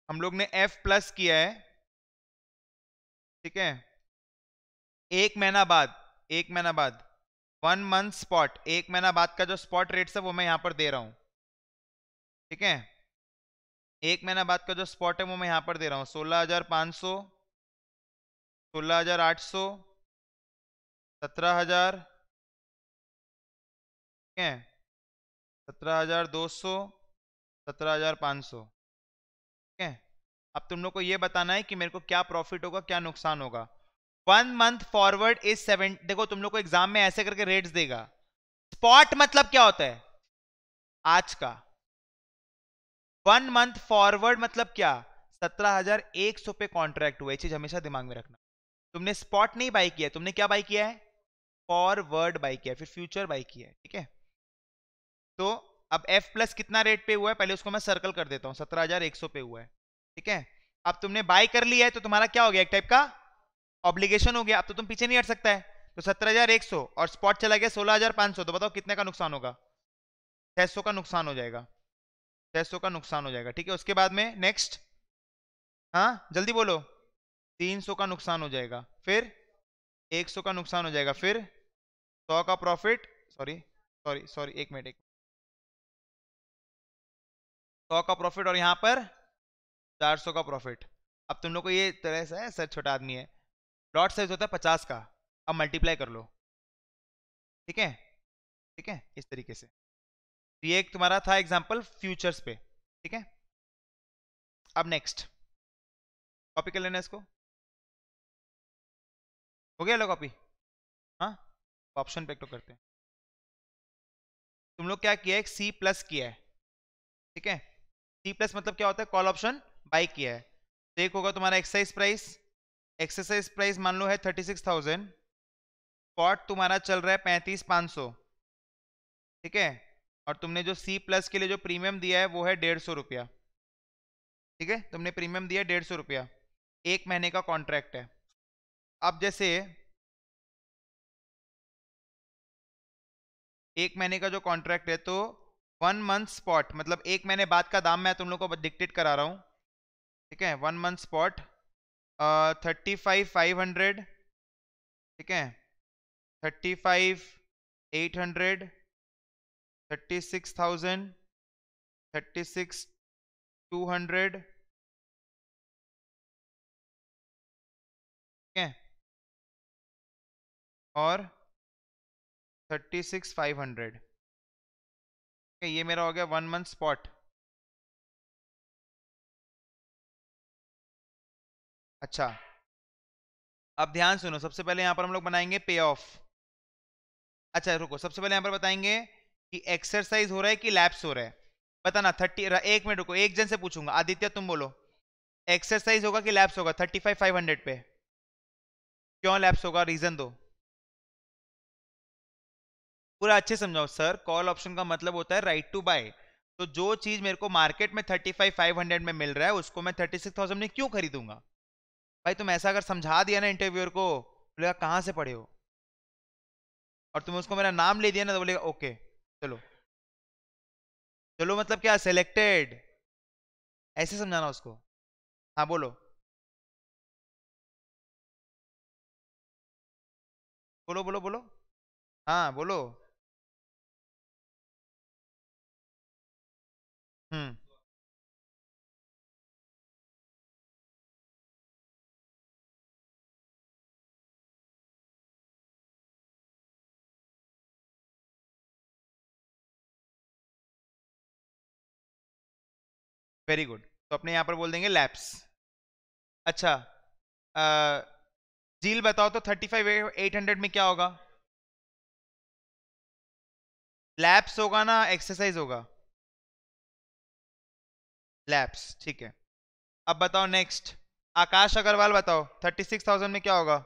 हम लोग ने एफ प्लस किया है ठीक है एक महीना बाद एक महीना बाद वन मंथ स्पॉट एक महीना बाद का जो स्पॉट रेट है वो मैं यहां पर दे रहा हूं ठीक है एक महीना बाद का जो स्पॉट है वो मैं यहां पर दे रहा हूं सोलह हजार पांच सौ सोलह हजार आठ सौ सत्रह हजार ठीक है सत्रह हजार दो सौ सत्रह हजार पांच सौ ठीक है अब तुम लोग को ये बताना है कि मेरे को क्या प्रॉफिट होगा क्या नुकसान होगा one month forward is seven देखो तुम लोग को एग्जाम में ऐसे करके रेट्स देगा स्पॉट मतलब क्या होता है आज का वन मंथ फॉरवर्ड मतलब क्या सत्रह हजार एक सौ पे कॉन्ट्रैक्ट हुआ चीज हमेशा दिमाग में रखना तुमने स्पॉट नहीं बाई किया तुमने क्या बाई किया है फॉरवर्ड बाई किया फिर फ्यूचर बाई किया है ठीक है तो अब एफ प्लस कितना रेट पे हुआ है पहले उसको मैं सर्कल कर देता हूँ सत्रह हजार एक सौ पे हुआ है ठीक है अब तुमने बाय कर लिया है तो तुम्हारा क्या हो गया एक टाइप का ऑब्लिगेशन हो गया अब तो तुम पीछे नहीं हट सकता है तो सत्रह हजार एक सौ और स्पॉट चला गया सोलह हजार पांच सौ तो बताओ कितने का नुकसान होगा छह सौ का नुकसान हो जाएगा पैसों का नुकसान हो जाएगा ठीक है उसके बाद में नेक्स्ट हाँ जल्दी बोलो तीन सौ का नुकसान हो जाएगा फिर एक सौ का नुकसान हो जाएगा फिर सौ का प्रॉफिट सॉरी सॉरी सॉरी एक मिनट एक सौ का प्रॉफिट और यहाँ पर चार सौ का प्रॉफिट अब तुम लोग को ये तरह से है सर छोटा आदमी है लॉट साइज होता है पचास का अब मल्टीप्लाई कर लो ठीक है ठीक है इस तरीके से तो ये एक तुम्हारा था एग्जाम्पल फ्यूचर्स पे ठीक है अब नेक्स्ट कॉपी कर लेना इसको हो गया लो कॉपी हाँ ऑप्शन पे तो करते हैं तुम लोग क्या किया है सी प्लस किया है ठीक है सी प्लस मतलब क्या होता है कॉल ऑप्शन बाई किया है तो एक होगा तुम्हारा एक्सरसाइज प्राइस एक्सरसाइज प्राइस मान लो है थर्टी सिक्स थाउजेंड स्पॉट तुम्हारा चल रहा है पैंतीस पाँच सौ ठीक है और तुमने जो सी प्लस के लिए जो प्रीमियम दिया है वो है डेढ़ सौ रुपया ठीक है तुमने प्रीमियम दिया डेढ़ सौ रुपया एक महीने का कॉन्ट्रैक्ट है अब जैसे एक महीने का जो कॉन्ट्रैक्ट है तो वन मंथ स्पॉट मतलब एक महीने बाद का दाम मैं तुम लोग को डिक्टेट करा रहा हूँ ठीक है one month spot thirty five five hundred ठीक है thirty five eight hundred thirty six thousand thirty six two hundred ठीक है और थर्टी सिक्स फाइव हंड्रेड ठीक है ये मेरा हो गया वन मंथ स्पॉट अच्छा अब ध्यान सुनो सबसे पहले यहां पर हम लोग बनाएंगे पे ऑफ अच्छा रुको सबसे पहले यहां पर बताएंगे कि एक्सरसाइज हो रहा है कि लैप्स हो रहा है बताना थर्टी एक मिनट रुको एक जन से पूछूंगा आदित्य तुम बोलो एक्सरसाइज होगा कि लैप्स होगा थर्टी फाइव फाइव हंड्रेड पे क्यों लैप्स होगा रीजन दो पूरा अच्छे समझाओ सर कॉल ऑप्शन का मतलब होता है राइट टू बाय तो जो चीज मेरे को मार्केट में थर्टी फाइव फाइव हंड्रेड में मिल रहा है उसको मैं थर्टी सिक्स थाउजेंड में क्यों खरीदूंगा भाई तुम ऐसा अगर समझा दिया ना इंटरव्यूअर को बोलेगा कहाँ से पढ़े हो और तुम उसको मेरा नाम ले दिया ना तो बोलेगा ओके चलो चलो मतलब क्या सेलेक्टेड ऐसे समझाना उसको हाँ बोलो बोलो बोलो बोलो हाँ बोलो हम्म वेरी गुड तो अपने यहाँ पर बोल देंगे लैप्स अच्छा जील बताओ तो थर्टी फाइव एट हंड्रेड में क्या होगा लैप्स होगा ना एक्सरसाइज होगा लैप्स ठीक है अब बताओ नेक्स्ट आकाश अग्रवाल बताओ थर्टी सिक्स थाउजेंड में क्या होगा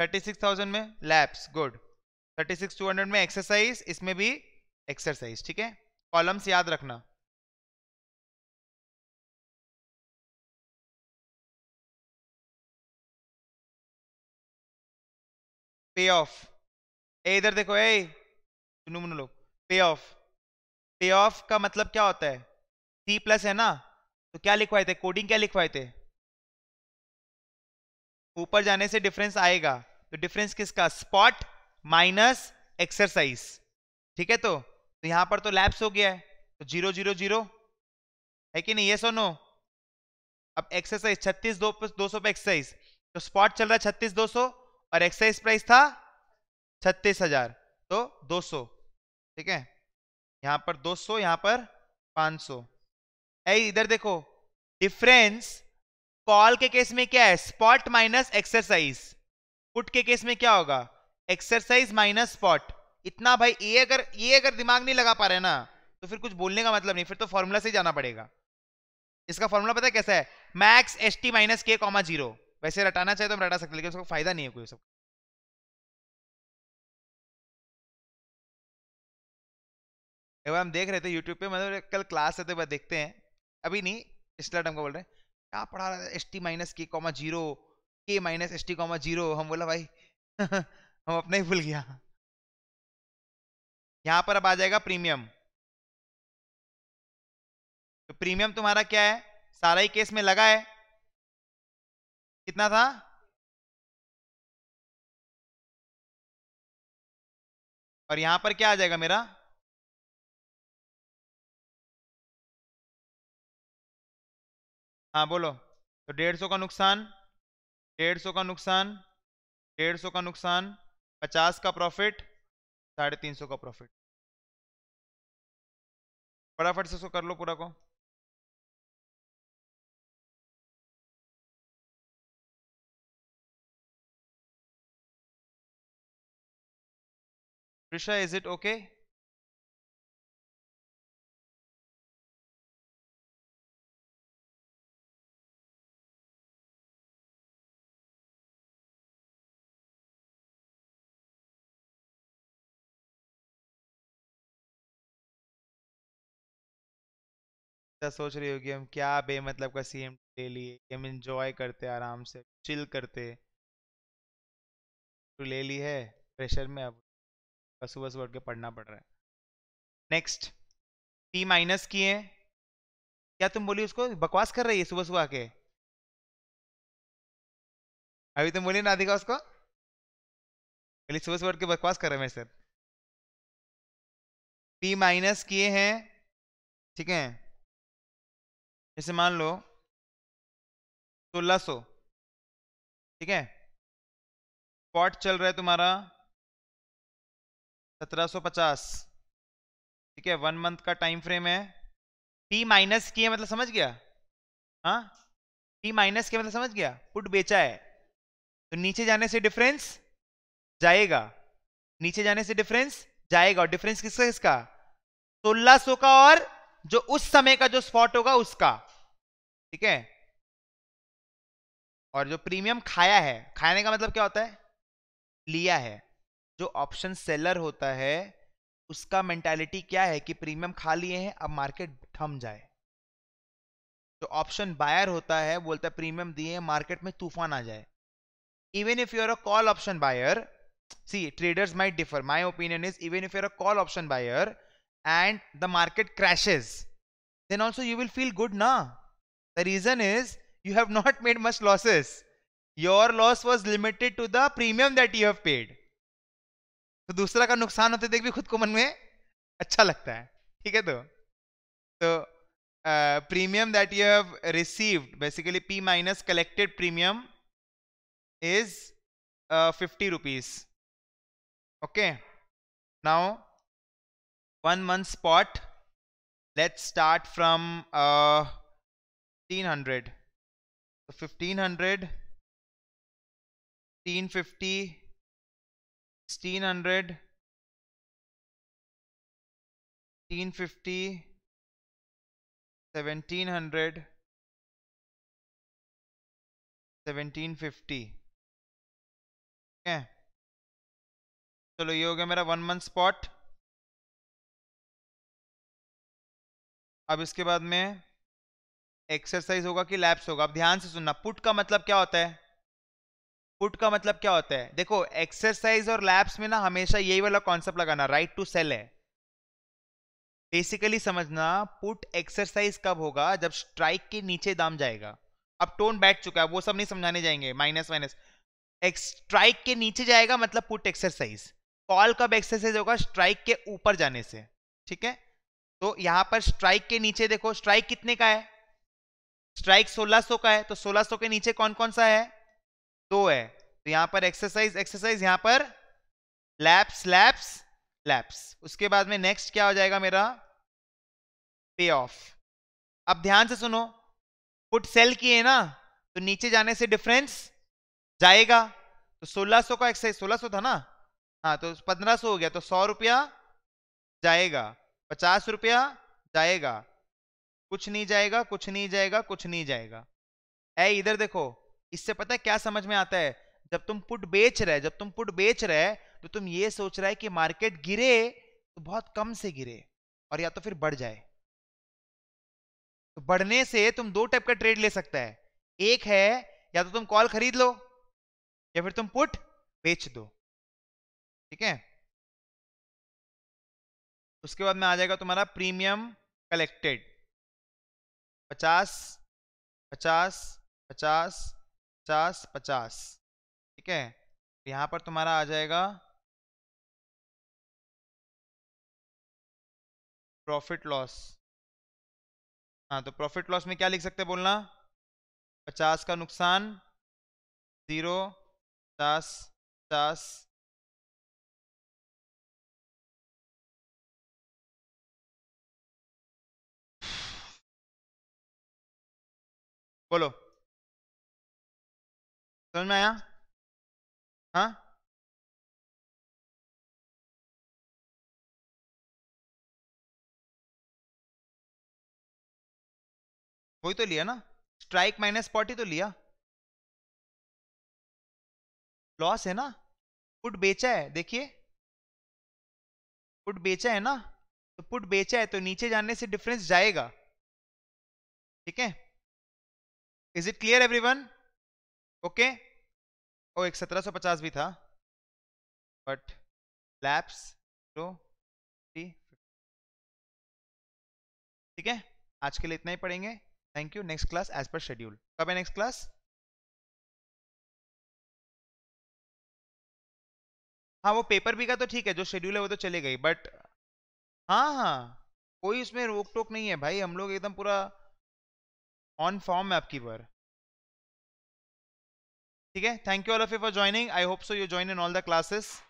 थर्टी सिक्स थाउजेंड में lapse good thirty six two hundred में एक्सरसाइज इसमें भी एक्सरसाइज ठीक है कॉलम्स याद रखना पे ऑफ ए इधर देखो ए सुनो पे ऑफ पे ऑफ का मतलब क्या होता है सी प्लस है ना तो क्या लिखवाए थे कोडिंग क्या लिखवाए थे ऊपर जाने से डिफरेंस आएगा तो डिफरेंस किसका स्पॉट माइनस एक्सरसाइज ठीक है तो तो यहां पर तो लैप्स हो गया है तो जीरो जीरो जीरो है कि नहीं ये सो नो अब एक्सरसाइज छत्तीस दो, दो सौ पे एक्सरसाइज तो स्पॉट चल रहा है छत्तीस दो सौ और एक्सरसाइज प्राइस था छत्तीस हजार तो दो सौ ठीक है यहां पर दो सौ यहां पर पांच सौ इधर देखो डिफरेंस कॉल के केस में क्या है स्पॉट माइनस एक्सरसाइज पुट के केस में क्या होगा एक्सरसाइज माइनस स्पॉट इतना भाई ये अगर ये अगर दिमाग नहीं लगा पा रहे ना तो फिर कुछ बोलने का मतलब नहीं फिर तो फॉर्मूला से ही जाना पड़ेगा इसका फॉर्मूला पता है कैसा है max S T minus K comma zero वैसे रटाना चाहे तो हम रटा सकते लेकिन उसका फायदा नहीं है कोई सब एक बार हम देख रहे थे यूट्यूब पे मतलब कल क्लास तो बार देखते हैं अभी नहीं इसलिए हमको बोल रहे हैं क्या पढ़ा रहा है S T minus K comma zero K minus S T comma zero हम बोला भाई हम अपना ही भूल गया यहां पर अब आ जाएगा प्रीमियम तो प्रीमियम तुम्हारा क्या है सारा ही केस में लगा है कितना था और यहां पर क्या आ जाएगा मेरा हाँ बोलो तो डेढ़ सौ का नुकसान डेढ़ सौ का नुकसान डेढ़ सौ का नुकसान पचास का प्रॉफिट साढ़े तीन सौ का प्रॉफिट फटाफट से इसको कर लो पूरा को इज इट ओके okay? सोच रही होगी हम क्या बे मतलब का सीएम ले लिए हम इंजॉय करते आराम से चिल करते तो ले ली है प्रेशर में अब बस बस उठ के पढ़ना पड़ रहा है नेक्स्ट टी माइनस किए क्या तुम बोली उसको बकवास कर रही है सुबह सुबह के अभी तुम बोली नादिका उसको बोली सुबह सुबह उठ के बकवास कर रहे हैं सर टी माइनस किए हैं ठीक है जैसे मान लो सोलह तो सो ठीक है स्पॉट चल रहा है तुम्हारा सत्रह सो पचास ठीक है वन मंथ का टाइम फ्रेम है टी माइनस की है मतलब समझ गया हाँ टी माइनस की मतलब समझ गया पुट बेचा है तो नीचे जाने से डिफरेंस जाएगा नीचे जाने से डिफरेंस जाएगा और डिफरेंस किसका किसका सोलह सो का और जो उस समय का जो स्पॉट होगा उसका ठीक है और जो प्रीमियम खाया है खाने का मतलब क्या होता है लिया है जो ऑप्शन सेलर होता है उसका मेंटालिटी क्या है कि प्रीमियम खा लिए हैं अब मार्केट थम जाए जो ऑप्शन बायर होता है बोलता है प्रीमियम दिए मार्केट में तूफान आ जाए even if you're a call option buyer see traders might differ my opinion is even if you're a call option buyer and the market crashes then also you will feel good na the reason is you have not made much losses your loss was limited to the premium that you have paid तो दूसरा का नुकसान होते देख भी खुद को मन में अच्छा लगता है ठीक है तो तो premium that you have received basically P minus collected premium is fifty rupees okay now one month spot let's start from uh 1500 so 1500 1550 1600 1550 1700 1750 ठीक है चलो ये हो गया मेरा वन मंथ स्पॉट अब इसके बाद में एक्सरसाइज होगा कि लैप्स होगा अब ध्यान से सुनना पुट का मतलब क्या होता है पुट का मतलब क्या होता है देखो एक्सरसाइज और लैब्स में ना हमेशा यही वाला कॉन्सेप्ट लगाना राइट टू सेल है बेसिकली समझना पुट एक्सरसाइज कब होगा जब स्ट्राइक के नीचे दाम जाएगा अब टोन बैठ चुका है वो सब नहीं समझाने जाएंगे माइनस माइनस स्ट्राइक के नीचे जाएगा मतलब पुट एक्सरसाइज कॉल कब एक्सरसाइज होगा स्ट्राइक के ऊपर जाने से ठीक है तो यहां पर स्ट्राइक के नीचे देखो स्ट्राइक कितने का है स्ट्राइक 1600 का है तो 1600 के नीचे कौन कौन सा है दो है तो यहां पर एक्सरसाइज एक्सरसाइज यहां पर लैप्स लैप्स लैप्स उसके बाद में नेक्स्ट क्या हो जाएगा मेरा पे ऑफ अब ध्यान से सुनो पुट सेल किए ना तो नीचे जाने से डिफरेंस जाएगा तो 1600 का एक्सरसाइज 1600 था ना हाँ तो 1500 हो गया तो सौ रुपया जाएगा पचास रुपया जाएगा कुछ नहीं जाएगा कुछ नहीं जाएगा कुछ नहीं जाएगा ए इधर देखो इससे पता है क्या समझ में आता है जब तुम पुट बेच रहे जब तुम पुट बेच रहे तो तुम ये सोच रहे कि मार्केट गिरे तो बहुत कम से गिरे और या तो फिर बढ़ जाए तो बढ़ने से तुम दो टाइप का ट्रेड ले सकता है एक है या तो तुम कॉल खरीद लो या फिर तुम पुट बेच दो ठीक है उसके बाद में आ जाएगा तुम्हारा प्रीमियम कलेक्टेड पचास पचास पचास पचास पचास ठीक है यहाँ पर तुम्हारा आ जाएगा प्रॉफिट लॉस हाँ तो प्रॉफिट लॉस में क्या लिख सकते बोलना पचास का नुकसान जीरो पचास पचास बोलो समझ में आया हा वही तो लिया ना स्ट्राइक माइनस फोर्टी तो लिया लॉस है ना पुट बेचा है देखिए पुट बेचा है ना तो पुट बेचा है तो नीचे जाने से डिफरेंस जाएगा ठीक है is it clear everyone okay ओ एक सत्रह सौ पचास भी था बट लैप्स टू ठीक है आज के लिए इतना ही पढ़ेंगे thank you next class as per schedule कब है नेक्स्ट क्लास हाँ वो पेपर भी का तो ठीक है जो शेड्यूल है वो तो चले गई बट हाँ हाँ कोई उसमें रोक टोक नहीं है भाई हम लोग एकदम पूरा ऑन फॉर्म में की पर ठीक है thank you all of you for joining I hope so you join in all the classes